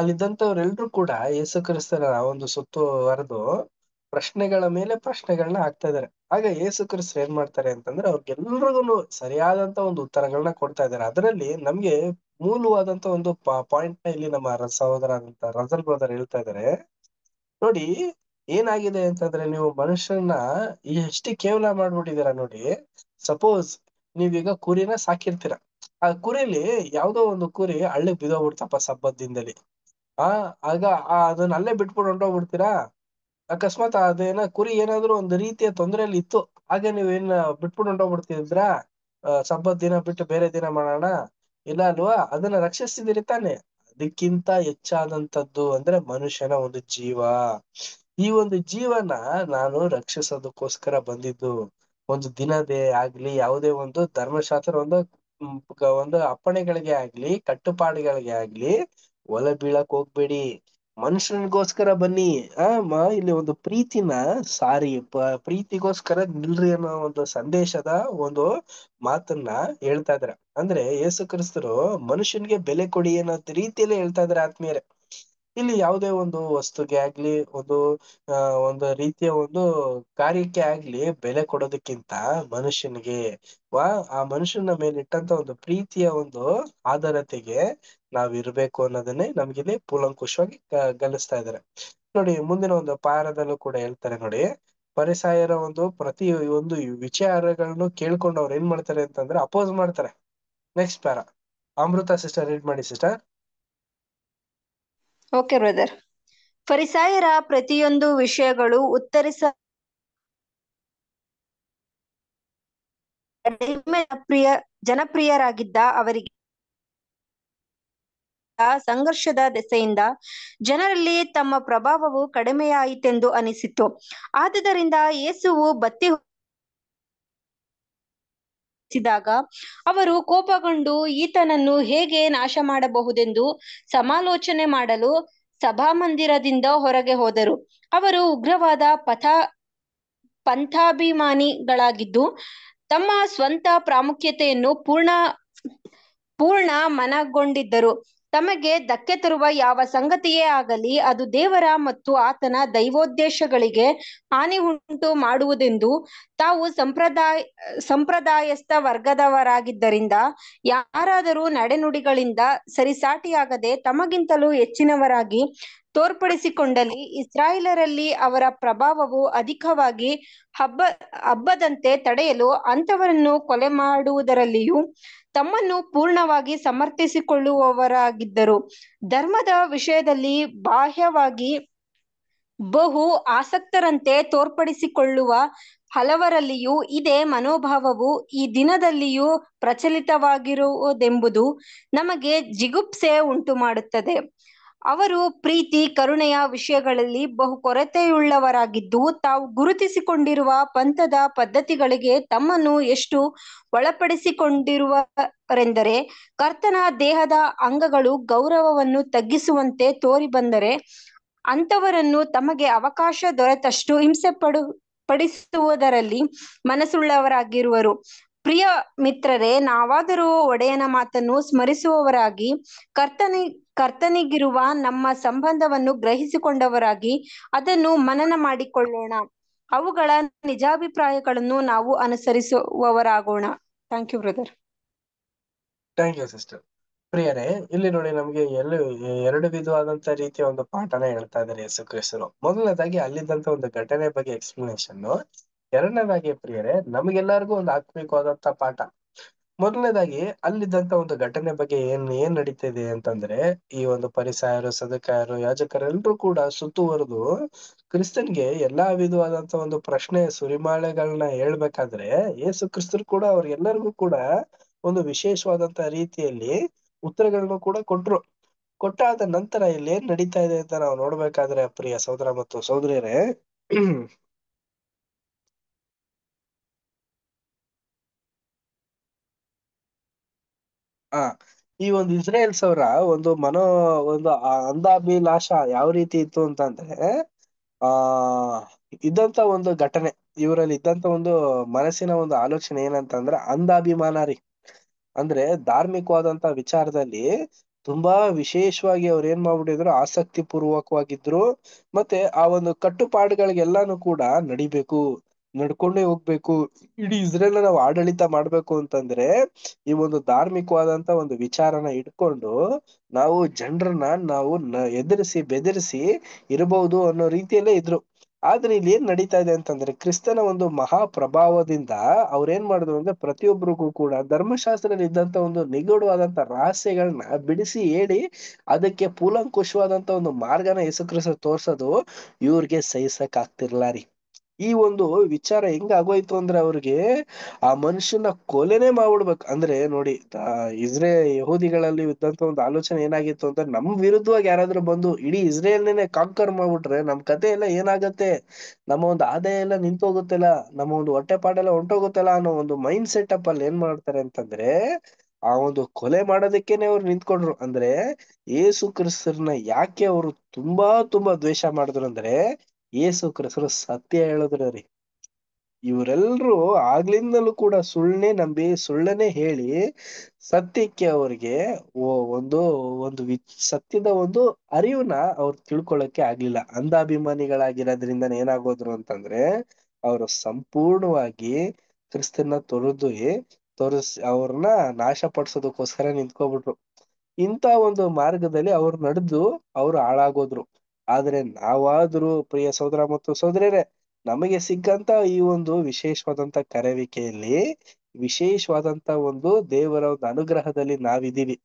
ಅಲ್ಲಿದ್ದಂಥವ್ರೆಲ್ರೂ ಕೂಡ ಯೇಸು ಕ್ರಿಸ್ತರ ಒಂದು ಸುತ್ತುವರೆದು ಪ್ರಶ್ನೆಗಳ ಮೇಲೆ ಪ್ರಶ್ನೆಗಳನ್ನ ಹಾಕ್ತಾ ಇದಾರೆ ಆಗ ಯೇಸು ಕ್ರಿಸ್ತರು ಏನ್ ಮಾಡ್ತಾರೆ ಅಂತಂದ್ರೆ ಅವ್ರಿಗೆಲ್ರಿಗೂ ಸರಿಯಾದಂತ ಒಂದು ಉತ್ತರಗಳನ್ನ ಕೊಡ್ತಾ ಇದ್ದಾರೆ ಅದರಲ್ಲಿ ನಮ್ಗೆ ಮೂಲವಾದಂತ ಒಂದು ಪಾಯಿಂಟ್ ನ ಇಲ್ಲಿ ನಮ್ಮ ಸಹೋದರ ಅಂತ ರಜಲ್ ಬ್ರದರ್ ಹೇಳ್ತಾ ಇದ್ದಾರೆ ನೋಡಿ ಏನಾಗಿದೆ ಅಂತಂದ್ರೆ ನೀವು ಮನುಷ್ಯನ ಎಷ್ಟು ಕೇವಲ ಮಾಡ್ಬಿಟ್ಟಿದ್ದೀರಾ ನೋಡಿ ಸಪೋಸ್ ನೀವೀಗ ಕುರಿನ ಸಾಕಿರ್ತೀರ ಆ ಕುರಿಲಿ ಯಾವ್ದೋ ಒಂದು ಕುರಿ ಹಳ್ಳಿ ಬಿದೋಗ್ಬಿಡ್ತಪ್ಪ ಸಬ್ಬದ್ದಿಂದಲಿ ಆ ಆಗ ಅದನ್ನ ಅಲ್ಲೇ ಬಿಟ್ಬಿಡ್ ಹೊಂಟೋಗ್ಬಿಡ್ತೀರಾ ಅಕಸ್ಮಾತ್ ಅದೇನ ಕುರಿ ಏನಾದ್ರು ಒಂದು ರೀತಿಯ ತೊಂದರೆಯಲ್ಲಿ ಇತ್ತು ಹಾಗೆ ನೀವ್ ಏನ್ ಬಿಟ್ಬಿಟ್ಟು ಹೊಂಟೋಗ್ಬಿಡ್ತಿದ್ರ ಸಬ್ಬತ್ ದಿನ ಬಿಟ್ಟು ಬೇರೆ ದಿನ ಮಾಡೋಣ ಇಲ್ಲ ಅಲ್ವಾ ಅದನ್ನ ರಕ್ಷಿಸ್ತಿದಿರಿ ತಾನೆ ಅದಕ್ಕಿಂತ ಹೆಚ್ಚಾದಂತದ್ದು ಅಂದ್ರೆ ಮನುಷ್ಯನ ಒಂದು ಜೀವ ಈ ಒಂದು ಜೀವನ ನಾನು ರಕ್ಷಿಸೋದಕ್ಕೋಸ್ಕರ ಬಂದಿದ್ದು ಒಂದು ದಿನದೇ ಆಗ್ಲಿ ಯಾವುದೇ ಒಂದು ಧರ್ಮಶಾಸ್ತ್ರ ಒಂದು ಒಂದು ಅಪ್ಪಣೆಗಳಿಗೆ ಆಗ್ಲಿ ಕಟ್ಟುಪಾಡುಗಳಿಗೆ ಆಗ್ಲಿ ಒಲ ಬೀಳಕ್ ಹೋಗ್ಬೇಡಿ ಮನುಷ್ಯನಿಗೋಸ್ಕರ ಬನ್ನಿ ಆ ಇಲ್ಲಿ ಒಂದು ಪ್ರೀತಿನ ಸಾರಿ ಪ್ರೀತಿಗೋಸ್ಕರ ನಿಲ್ರಿ ಅನ್ನೋ ಒಂದು ಸಂದೇಶದ ಒಂದು ಮಾತನ್ನ ಹೇಳ್ತಾ ಇದ್ರ ಅಂದ್ರೆ ಯೇಸು ಕ್ರಿಸ್ತರು ಮನುಷ್ಯನಿಗೆ ಬೆಲೆ ಕೊಡಿ ಅನ್ನೋ ರೀತಿಯಲ್ಲಿ ಹೇಳ್ತಾ ಇದಾರೆ ಆತ್ಮೀಯರೇ. ಇಲ್ಲಿ ಯಾವುದೇ ಒಂದು ವಸ್ತುಗೆ ಆಗ್ಲಿ ಒಂದು ಅಹ್ ಒಂದು ರೀತಿಯ ಒಂದು ಕಾರ್ಯಕ್ಕೆ ಆಗ್ಲಿ ಬೆಲೆ ಕೊಡೋದಕ್ಕಿಂತ ಮನುಷ್ಯನಿಗೆ ವಾ ಆ ಮನುಷ್ಯನ ಮೇಲಿಟ್ಟಂತ ಒಂದು ಪ್ರೀತಿಯ ಒಂದು ಆಧಾರತೆಗೆ ನಾವ್ ಇರ್ಬೇಕು ಅನ್ನೋದನ್ನೇ ನಮ್ಗಿಲ್ಲಿ ಪೂಲಂಕುಶ್ವಾಗಿ ಗಳಿಸ್ತಾ ಇದ್ದಾರೆ ನೋಡಿ ಮುಂದಿನ ಒಂದು ಪಾರದಲ್ಲೂ ಕೂಡ ಹೇಳ್ತಾರೆ ನೋಡಿ ಪರಿಸಾಯರ ಒಂದು ಪ್ರತಿ ಒಂದು ವಿಚಾರಗಳನ್ನು ಕೇಳ್ಕೊಂಡು ಅವ್ರು ಏನ್ ಮಾಡ್ತಾರೆ ಅಂತಂದ್ರೆ ಅಪೋಸ್ ಮಾಡ್ತಾರೆ next para Amrita sister read ಮಾಡಿ ಸಿಸ್ಟರ್ ಓಕೆ ಬ್ರದರ್ ಫರಿಸಾಯರ ಪ್ರತಿಯೊಂದು ವಿಷಯಗಳು ಉತ್ತರಿಸ ಪ್ರಿಯ ಜನಪ್ರಿಯರಾಗಿದ್ದ ಅವರಿಗೆ ಸಂಘರ್ಷದ ದೆಸೆಯಿಂದ ಜನರಲ್ಲಿ ತಮ್ಮ ಪ್ರಭಾವವು ಕಡಿಮೆಯಾಯಿತೆಂದು ಅನಿಸಿತು ಆದುದರಿಂದ ಯೇಸುವು ಬತ್ತಿ ಅವರು ಕೋಪಗೊಂಡು ಈತನನ್ನು ಹೇಗೆ ನಾಶ ಮಾಡಬಹುದೆಂದು ಸಮಾಲೋಚನೆ ಮಾಡಲು ಮಂದಿರದಿಂದ ಹೊರಗೆ ಹೋದರು ಅವರು ಉಗ್ರವಾದ ಪಥ ಪಂಥಾಭಿಮಾನಿಗಳಾಗಿದ್ದು ತಮ್ಮ ಸ್ವಂತ ಪ್ರಾಮುಖ್ಯತೆಯನ್ನು ಪೂರ್ಣ ಪೂರ್ಣ ಮನಗೊಂಡಿದ್ದರು ತಮಗೆ ಧಕ್ಕೆ ತರುವ ಯಾವ ಸಂಗತಿಯೇ ಆಗಲಿ ಅದು ದೇವರ ಮತ್ತು ಆತನ ದೈವೋದ್ದೇಶಗಳಿಗೆ ಹಾನಿ ಉಂಟು ಮಾಡುವುದೆಂದು ತಾವು ಸಂಪ್ರದಾಯ ಸಂಪ್ರದಾಯಸ್ಥ ವರ್ಗದವರಾಗಿದ್ದರಿಂದ ಯಾರಾದರೂ ನಡೆನುಡಿಗಳಿಂದ ಸರಿಸಾಟಿಯಾಗದೆ ತಮಗಿಂತಲೂ ಹೆಚ್ಚಿನವರಾಗಿ ತೋರ್ಪಡಿಸಿಕೊಂಡಲ್ಲಿ ಇಸ್ರಾಯೇಲರಲ್ಲಿ ಅವರ ಪ್ರಭಾವವು ಅಧಿಕವಾಗಿ ಹಬ್ಬ ಹಬ್ಬದಂತೆ ತಡೆಯಲು ಅಂತವರನ್ನು ಕೊಲೆ ಮಾಡುವುದರಲ್ಲಿಯೂ ತಮ್ಮನ್ನು ಪೂರ್ಣವಾಗಿ ಸಮರ್ಥಿಸಿಕೊಳ್ಳುವವರಾಗಿದ್ದರು ಧರ್ಮದ ವಿಷಯದಲ್ಲಿ ಬಾಹ್ಯವಾಗಿ ಬಹು ಆಸಕ್ತರಂತೆ ತೋರ್ಪಡಿಸಿಕೊಳ್ಳುವ ಹಲವರಲ್ಲಿಯೂ ಇದೇ ಮನೋಭಾವವು ಈ ದಿನದಲ್ಲಿಯೂ ಪ್ರಚಲಿತವಾಗಿರುವುದೆಂಬುದು ನಮಗೆ ಜಿಗುಪ್ಸೆ ಉಂಟು ಮಾಡುತ್ತದೆ ಅವರು ಪ್ರೀತಿ ಕರುಣೆಯ ವಿಷಯಗಳಲ್ಲಿ ಬಹು ಕೊರತೆಯುಳ್ಳವರಾಗಿದ್ದು ತಾವು ಗುರುತಿಸಿಕೊಂಡಿರುವ ಪಂಥದ ಪದ್ಧತಿಗಳಿಗೆ ತಮ್ಮನ್ನು ಎಷ್ಟು ಒಳಪಡಿಸಿಕೊಂಡಿರುವರೆಂದರೆ ಕರ್ತನ ದೇಹದ ಅಂಗಗಳು ಗೌರವವನ್ನು ತಗ್ಗಿಸುವಂತೆ ತೋರಿ ಬಂದರೆ ಅಂಥವರನ್ನು ತಮಗೆ ಅವಕಾಶ ದೊರೆತಷ್ಟು ಹಿಂಸೆ ಪಡು ಪಡಿಸುವುದರಲ್ಲಿ ಮನಸ್ಸುಳ್ಳವರಾಗಿರುವರು ಪ್ರಿಯ ಮಿತ್ರರೇ ನಾವಾದರೂ ಒಡೆಯನ ಮಾತನ್ನು ಸ್ಮರಿಸುವವರಾಗಿ ಕರ್ತನಿ ಕರ್ತನಿಗಿರುವ ನಮ್ಮ ಸಂಬಂಧವನ್ನು ಗ್ರಹಿಸಿಕೊಂಡವರಾಗಿ ಅದನ್ನು ಮನನ ಮಾಡಿಕೊಳ್ಳೋಣ ಅವುಗಳ ನಿಜಾಭಿಪ್ರಾಯಗಳನ್ನು ನಾವು ಅನುಸರಿಸುವವರಾಗೋಣ thank you brother thank you sister ಪ್ರಿಯರೇ ಇಲ್ಲಿ ನೋಡಿ ನಮಗೆ ಎಲ್ಲ ಎರಡು ವಿಧವಾದಂತ ರೀತಿಯ ಒಂದು ಪಾಠನ ಹೇಳ್ತಾ ಇದ್ದಾರೆ ಯೇಸು ಕ್ರಿಸ್ತರು ಮೊದಲನೇದಾಗಿ ಅಲ್ಲಿದ್ದಂತ ಒಂದು ಘಟನೆ ಬಗ್ಗೆ ಎಕ್ಸ್ಪ್ಲನೇಷನ್ ಎರಡನೇದಾಗಿ ಪ್ರಿಯರೇ ನಮಗೆಲ್ಲರಿಗೂ ಒಂದು ಆತ್ಮಿಕವಾದಂತ ಪಾಠ ಮೊದಲನೇದಾಗಿ ಅಲ್ಲಿದ್ದಂತ ಒಂದು ಘಟನೆ ಬಗ್ಗೆ ಏನ್ ಏನ್ ನಡೀತಿದೆ ಅಂತಂದ್ರೆ ಈ ಒಂದು ಪರಿಸಾಯರು ಸದಕಾಯರು ಯಾಜಕರೆಲ್ಲರೂ ಕೂಡ ಸುತ್ತುವರೆದು ಕ್ರಿಸ್ತನ್ಗೆ ಎಲ್ಲಾ ವಿಧವಾದಂತ ಒಂದು ಪ್ರಶ್ನೆ ಸುರಿಮಾಳೆಗಳನ್ನ ಹೇಳ್ಬೇಕಾದ್ರೆ ಯೇಸು ಕ್ರಿಸ್ತರು ಕೂಡ ಅವ್ರಿಗೆಲ್ಲರಿಗೂ ಕೂಡ ಒಂದು ವಿಶೇಷವಾದಂತ ರೀತಿಯಲ್ಲಿ ಉತ್ತರಗಳನ್ನು ಕೂಡ ಕೊಟ್ರು ಕೊಟ್ಟಾದ ನಂತರ ಇಲ್ಲಿ ಏನ್ ನಡೀತಾ ಇದೆ ಅಂತ ನಾವು ನೋಡ್ಬೇಕಾದ್ರೆ ಪ್ರಿಯ ಸಹೋದರ ಮತ್ತು ಸಹೋದರಿಯರೇ ಆ ಈ ಒಂದು ಇಸ್ರೇಲ್ಸ್ ಅವರ ಒಂದು ಮನೋ ಒಂದು ಅಂದಾಭಿಲಾಶ ಯಾವ ರೀತಿ ಇತ್ತು ಅಂತಂದ್ರೆ ಆ ಇದ್ದಂತ ಒಂದು ಘಟನೆ ಇವರಲ್ಲಿ ಇದ್ದಂತ ಒಂದು ಮನಸ್ಸಿನ ಒಂದು ಆಲೋಚನೆ ಏನಂತಂದ್ರೆ ಅಂಧಾಭಿಮಾನ ರೀ ಅಂದ್ರೆ ಧಾರ್ಮಿಕವಾದಂತ ವಿಚಾರದಲ್ಲಿ ತುಂಬಾ ವಿಶೇಷವಾಗಿ ಅವ್ರು ಏನ್ ಮಾಡ್ಬಿಟ್ಟಿದ್ರು ಆಸಕ್ತಿ ಪೂರ್ವಕವಾಗಿದ್ರು ಮತ್ತೆ ಆ ಒಂದು ಕಟ್ಟುಪಾಡುಗಳಿಗೆಲ್ಲಾನು ಕೂಡ ನಡಿಬೇಕು ನಡ್ಕೊಂಡೇ ಹೋಗ್ಬೇಕು ಇಡೀ ಇಸ್ರೇಲ್ ನಾವು ಆಡಳಿತ ಮಾಡ್ಬೇಕು ಅಂತಂದ್ರೆ ಈ ಒಂದು ಧಾರ್ಮಿಕವಾದಂತ ಒಂದು ವಿಚಾರನ ಇಟ್ಕೊಂಡು ನಾವು ಜನರನ್ನ ನಾವು ಎದುರಿಸಿ ಬೆದರಿಸಿ ಇರಬಹುದು ಅನ್ನೋ ರೀತಿಯಲ್ಲೇ ಇದ್ರು ಆದ್ರೆ ಇಲ್ಲಿ ಏನ್ ನಡೀತಾ ಇದೆ ಅಂತಂದ್ರೆ ಕ್ರಿಸ್ತನ ಒಂದು ಮಹಾ ಪ್ರಭಾವದಿಂದ ಅವ್ರೇನ್ ಮಾಡಿದ್ರು ಅಂದ್ರೆ ಪ್ರತಿಯೊಬ್ಬರಿಗೂ ಕೂಡ ಧರ್ಮಶಾಸ್ತ್ರದಲ್ಲಿ ಇದ್ದಂತ ಒಂದು ನಿಗೂಢವಾದಂತ ರಹಸ್ಯಗಳನ್ನ ಬಿಡಿಸಿ ಹೇಳಿ ಅದಕ್ಕೆ ಪೂಲಂಕುಶವಾದಂತ ಒಂದು ಮಾರ್ಗನ ಯೇಸುಕ್ರಿಸ್ತ ತೋರ್ಸೋದು ಇವ್ರಿಗೆ ಸಹಿಸಕ್ ಆಗ್ತಿರ್ಲಾರಿ ಈ ಒಂದು ವಿಚಾರ ಹೆಂಗ ಆಗೋಯ್ತು ಅಂದ್ರೆ ಅವ್ರಿಗೆ ಆ ಮನುಷ್ಯನ ಕೊಲೆನೆ ಮಾಡ್ಬಿಡ್ಬೇಕು ಅಂದ್ರೆ ನೋಡಿ ಇಸ್ರೇಲ್ ಯಹೂದಿಗಳಲ್ಲಿ ಇದ್ದಂತ ಒಂದು ಆಲೋಚನೆ ಏನಾಗಿತ್ತು ಅಂತ ನಮ್ ವಿರುದ್ಧವಾಗಿ ಯಾರಾದ್ರೂ ಬಂದು ಇಡೀ ಇಸ್ರೇಲ್ನೇ ಕಾಂಕರ್ ಮಾಡ್ಬಿಟ್ರೆ ನಮ್ ಕತೆ ಎಲ್ಲ ಏನಾಗತ್ತೆ ನಮ್ಮ ಒಂದು ಆದಾಯ ಎಲ್ಲ ನಿಂತೋಗುತ್ತಲ್ಲ ನಮ್ಮ ಒಂದು ಹೊಟ್ಟೆ ಪಾಡೆಲ್ಲ ಹೊಂಟೋಗುತ್ತಲ್ಲ ಅನ್ನೋ ಒಂದು ಮೈಂಡ್ ಸೆಟ್ ಅಪ್ ಅಲ್ಲಿ ಏನ್ ಮಾಡ್ತಾರೆ ಅಂತಂದ್ರೆ ಆ ಒಂದು ಕೊಲೆ ಮಾಡೋದಕ್ಕೇನೆ ಅವ್ರು ನಿಂತ್ಕೊಂಡ್ರು ಅಂದ್ರೆ ಏಸು ಕ್ರಿಸ್ತರನ್ನ ಯಾಕೆ ಅವರು ತುಂಬಾ ತುಂಬಾ ದ್ವೇಷ ಮಾಡಿದ್ರು ಅಂದ್ರೆ ಏಸು ಕ್ರಿಸ್ತರು ಸತ್ಯ ಹೇಳಿದ್ರ ರೀ ಇವರೆಲ್ಲರೂ ಆಗ್ಲಿಂದಲೂ ಕೂಡ ಸುಳ್ಳನೇ ನಂಬಿ ಸುಳ್ಳನೆ ಹೇಳಿ ಸತ್ಯಕ್ಕೆ ಅವ್ರಿಗೆ ಒಂದು ಒಂದು ವಿ ಸತ್ಯದ ಒಂದು ಅರಿವನ್ನ ಅವ್ರು ತಿಳ್ಕೊಳಕ್ಕೆ ಆಗ್ಲಿಲ್ಲ ಅಂಧಾಭಿಮಾನಿಗಳಾಗಿರೋದ್ರಿಂದ ಏನಾಗೋದ್ರು ಅಂತಂದ್ರೆ ಅವರು ಸಂಪೂರ್ಣವಾಗಿ ಕ್ರಿಸ್ತನ್ನ ತೊರೆದು ತೊರಸ್ ಅವ್ರನ್ನ ನಾಶ ಪಡಿಸೋದಕ್ಕೋಸ್ಕರ ನಿಂತ್ಕೊಬಿಟ್ರು ಇಂತ ಒಂದು ಮಾರ್ಗದಲ್ಲಿ ಅವ್ರು ನಡೆದು ಅವ್ರು ಹಾಳಾಗೋದ್ರು ಆದ್ರೆ ನಾವಾದ್ರೂ ಪ್ರಿಯ ಸಹೋದರ ಮತ್ತು ಸಹೋದರರೇ ನಮಗೆ ಸಿಕ್ಕಂತ ಈ ಒಂದು ವಿಶೇಷವಾದಂತ ಕರವಿಕೆಯಲ್ಲಿ ವಿಶೇಷವಾದಂತ ಒಂದು ದೇವರ ಒಂದು ಅನುಗ್ರಹದಲ್ಲಿ ನಾವಿದ್ದೀವಿ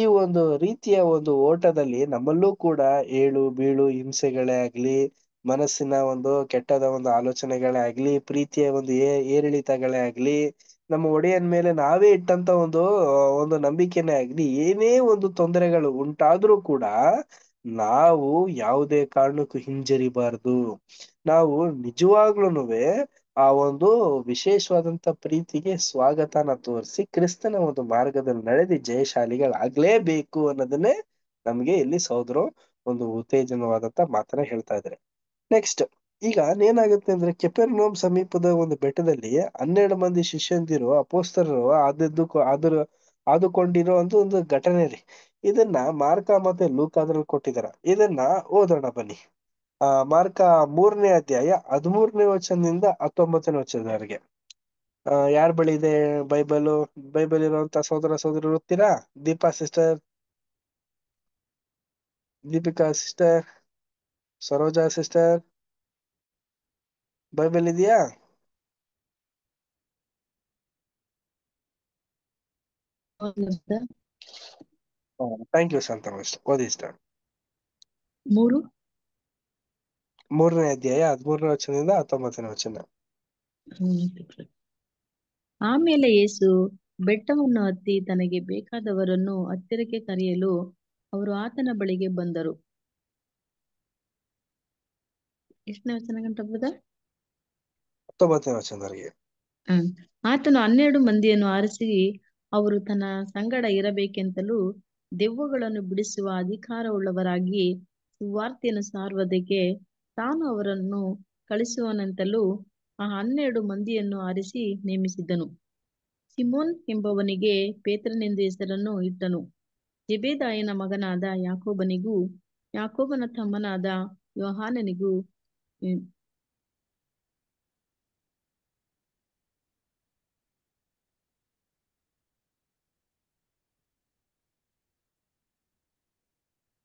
ಈ ಒಂದು ರೀತಿಯ ಒಂದು ಓಟದಲ್ಲಿ ನಮ್ಮಲ್ಲೂ ಕೂಡ ಏಳು ಬೀಳು ಹಿಂಸೆಗಳೇ ಆಗ್ಲಿ ಮನಸ್ಸಿನ ಒಂದು ಕೆಟ್ಟದ ಒಂದು ಆಲೋಚನೆಗಳೇ ಆಗ್ಲಿ ಪ್ರೀತಿಯ ಒಂದು ಏರಿಳಿತಗಳೇ ಆಗ್ಲಿ ನಮ್ಮ ಒಡೆಯನ್ ಮೇಲೆ ನಾವೇ ಇಟ್ಟಂತ ಒಂದು ಒಂದು ನಂಬಿಕೆನೇ ಆಗ್ಲಿ ಏನೇ ಒಂದು ತೊಂದರೆಗಳು ಉಂಟಾದ್ರೂ ಕೂಡ ನಾವು ಯಾವುದೇ ಕಾರಣಕ್ಕೂ ಹಿಂಜರಿಬಾರ್ದು ನಾವು ನಿಜವಾಗ್ಲೂನುವೆ ಆ ಒಂದು ವಿಶೇಷವಾದಂತ ಪ್ರೀತಿಗೆ ಸ್ವಾಗತನ ತೋರಿಸಿ ಕ್ರಿಸ್ತನ ಒಂದು ಮಾರ್ಗದಲ್ಲಿ ನಡೆದು ಜಯಶಾಲಿಗಳಾಗ್ಲೇಬೇಕು ಅನ್ನೋದನ್ನೇ ನಮ್ಗೆ ಇಲ್ಲಿ ಸಹೋದರು ಒಂದು ಉತ್ತೇಜನವಾದಂತ ಮಾತನ್ನ ಹೇಳ್ತಾ ಇದ್ರೆ ನೆಕ್ಸ್ಟ್ ಈಗ ಏನಾಗುತ್ತೆ ಅಂದ್ರೆ ಕೆಪೆರ್ನೋಮ್ ಸಮೀಪದ ಒಂದು ಬೆಟ್ಟದಲ್ಲಿ ಹನ್ನೆರಡು ಮಂದಿ ಶಿಷ್ಯಂದಿರು ಅಪೋಸ್ತರರು ಆದದ್ದು ಆದರು ಆದುಕೊಂಡಿರೋ ಒಂದು ಒಂದು ಘಟನೆ ರೀ ಇದನ್ನ ಮಾರ್ಕ ಮತ್ತೆ ಅದ್ರಲ್ಲಿ ಕೊಟ್ಟಿದಾರ ಇದನ್ನ ಓದೋಣ ಬನ್ನಿ ಆ ಮಾರ್ಕ ಮೂರನೇ ಅಧ್ಯಾಯ ಹದಿಮೂರನೇ ವಚನದಿಂದ ಹತ್ತೊಂಬತ್ತನೇ ವಚನದವರೆಗೆ ಆ ಯಾರ ಬಳಿ ಇದೆ ಬೈಬಲ್ ಬೈಬಲ್ ಇರುವಂತ ಸೋದರ ಸಹೋದರಿ ಓದ್ತೀರಾ Deepa sister Deepika sister Saroja sister Bible ಇದೆಯಾ Oh, thank you, ಸಂತೋಷ್. ಓದಿಸ್ತಾ ಮೂರು ಮೂರನೇ ಅಧ್ಯಾಯ ಹದಿಮೂರನೇ ವಚನದಿಂದ ಹತ್ತೊಂಬತ್ತನೇ ವಚನ ಆಮೇಲೆ ಯೇಸು ಬೆಟ್ಟವನ್ನು ಹತ್ತಿ ತನಗೆ ಬೇಕಾದವರನ್ನು ಹತ್ತಿರಕ್ಕೆ ಕರೆಯಲು ಅವರು ಆತನ ಬಳಿಗೆ ಬಂದರು ಎಷ್ಟನೇ ವಚನ ಗಂಟೆ ಹತ್ತೊಂಬತ್ತನೇ ಆತನು ಹನ್ನೆರಡು ಮಂದಿಯನ್ನು ಆರಿಸಿ ಅವರು ತನ್ನ ಸಂಗಡ ಇರಬೇಕೆಂತಲೂ ದೆವ್ವಗಳನ್ನು ಬಿಡಿಸುವ ಅಧಿಕಾರವುಳ್ಳವರಾಗಿ ಸುವಾರ್ತೆಯನ್ನು ಸಾರುವುದಕ್ಕೆ ತಾನು ಅವರನ್ನು ಕಳಿಸುವನಂತಲೂ ಆ ಹನ್ನೆರಡು ಮಂದಿಯನ್ನು ಆರಿಸಿ ನೇಮಿಸಿದ್ದನು ಸಿಮೋನ್ ಎಂಬವನಿಗೆ ಪೇತ್ರನೆಂದು ಹೆಸರನ್ನು ಇಟ್ಟನು ಜಿಬೇದಾಯನ ಮಗನಾದ ಯಾಕೋಬನಿಗೂ ಯಾಕೋಬನ ತಮ್ಮನಾದ ಯೋಹಾನನಿಗೂ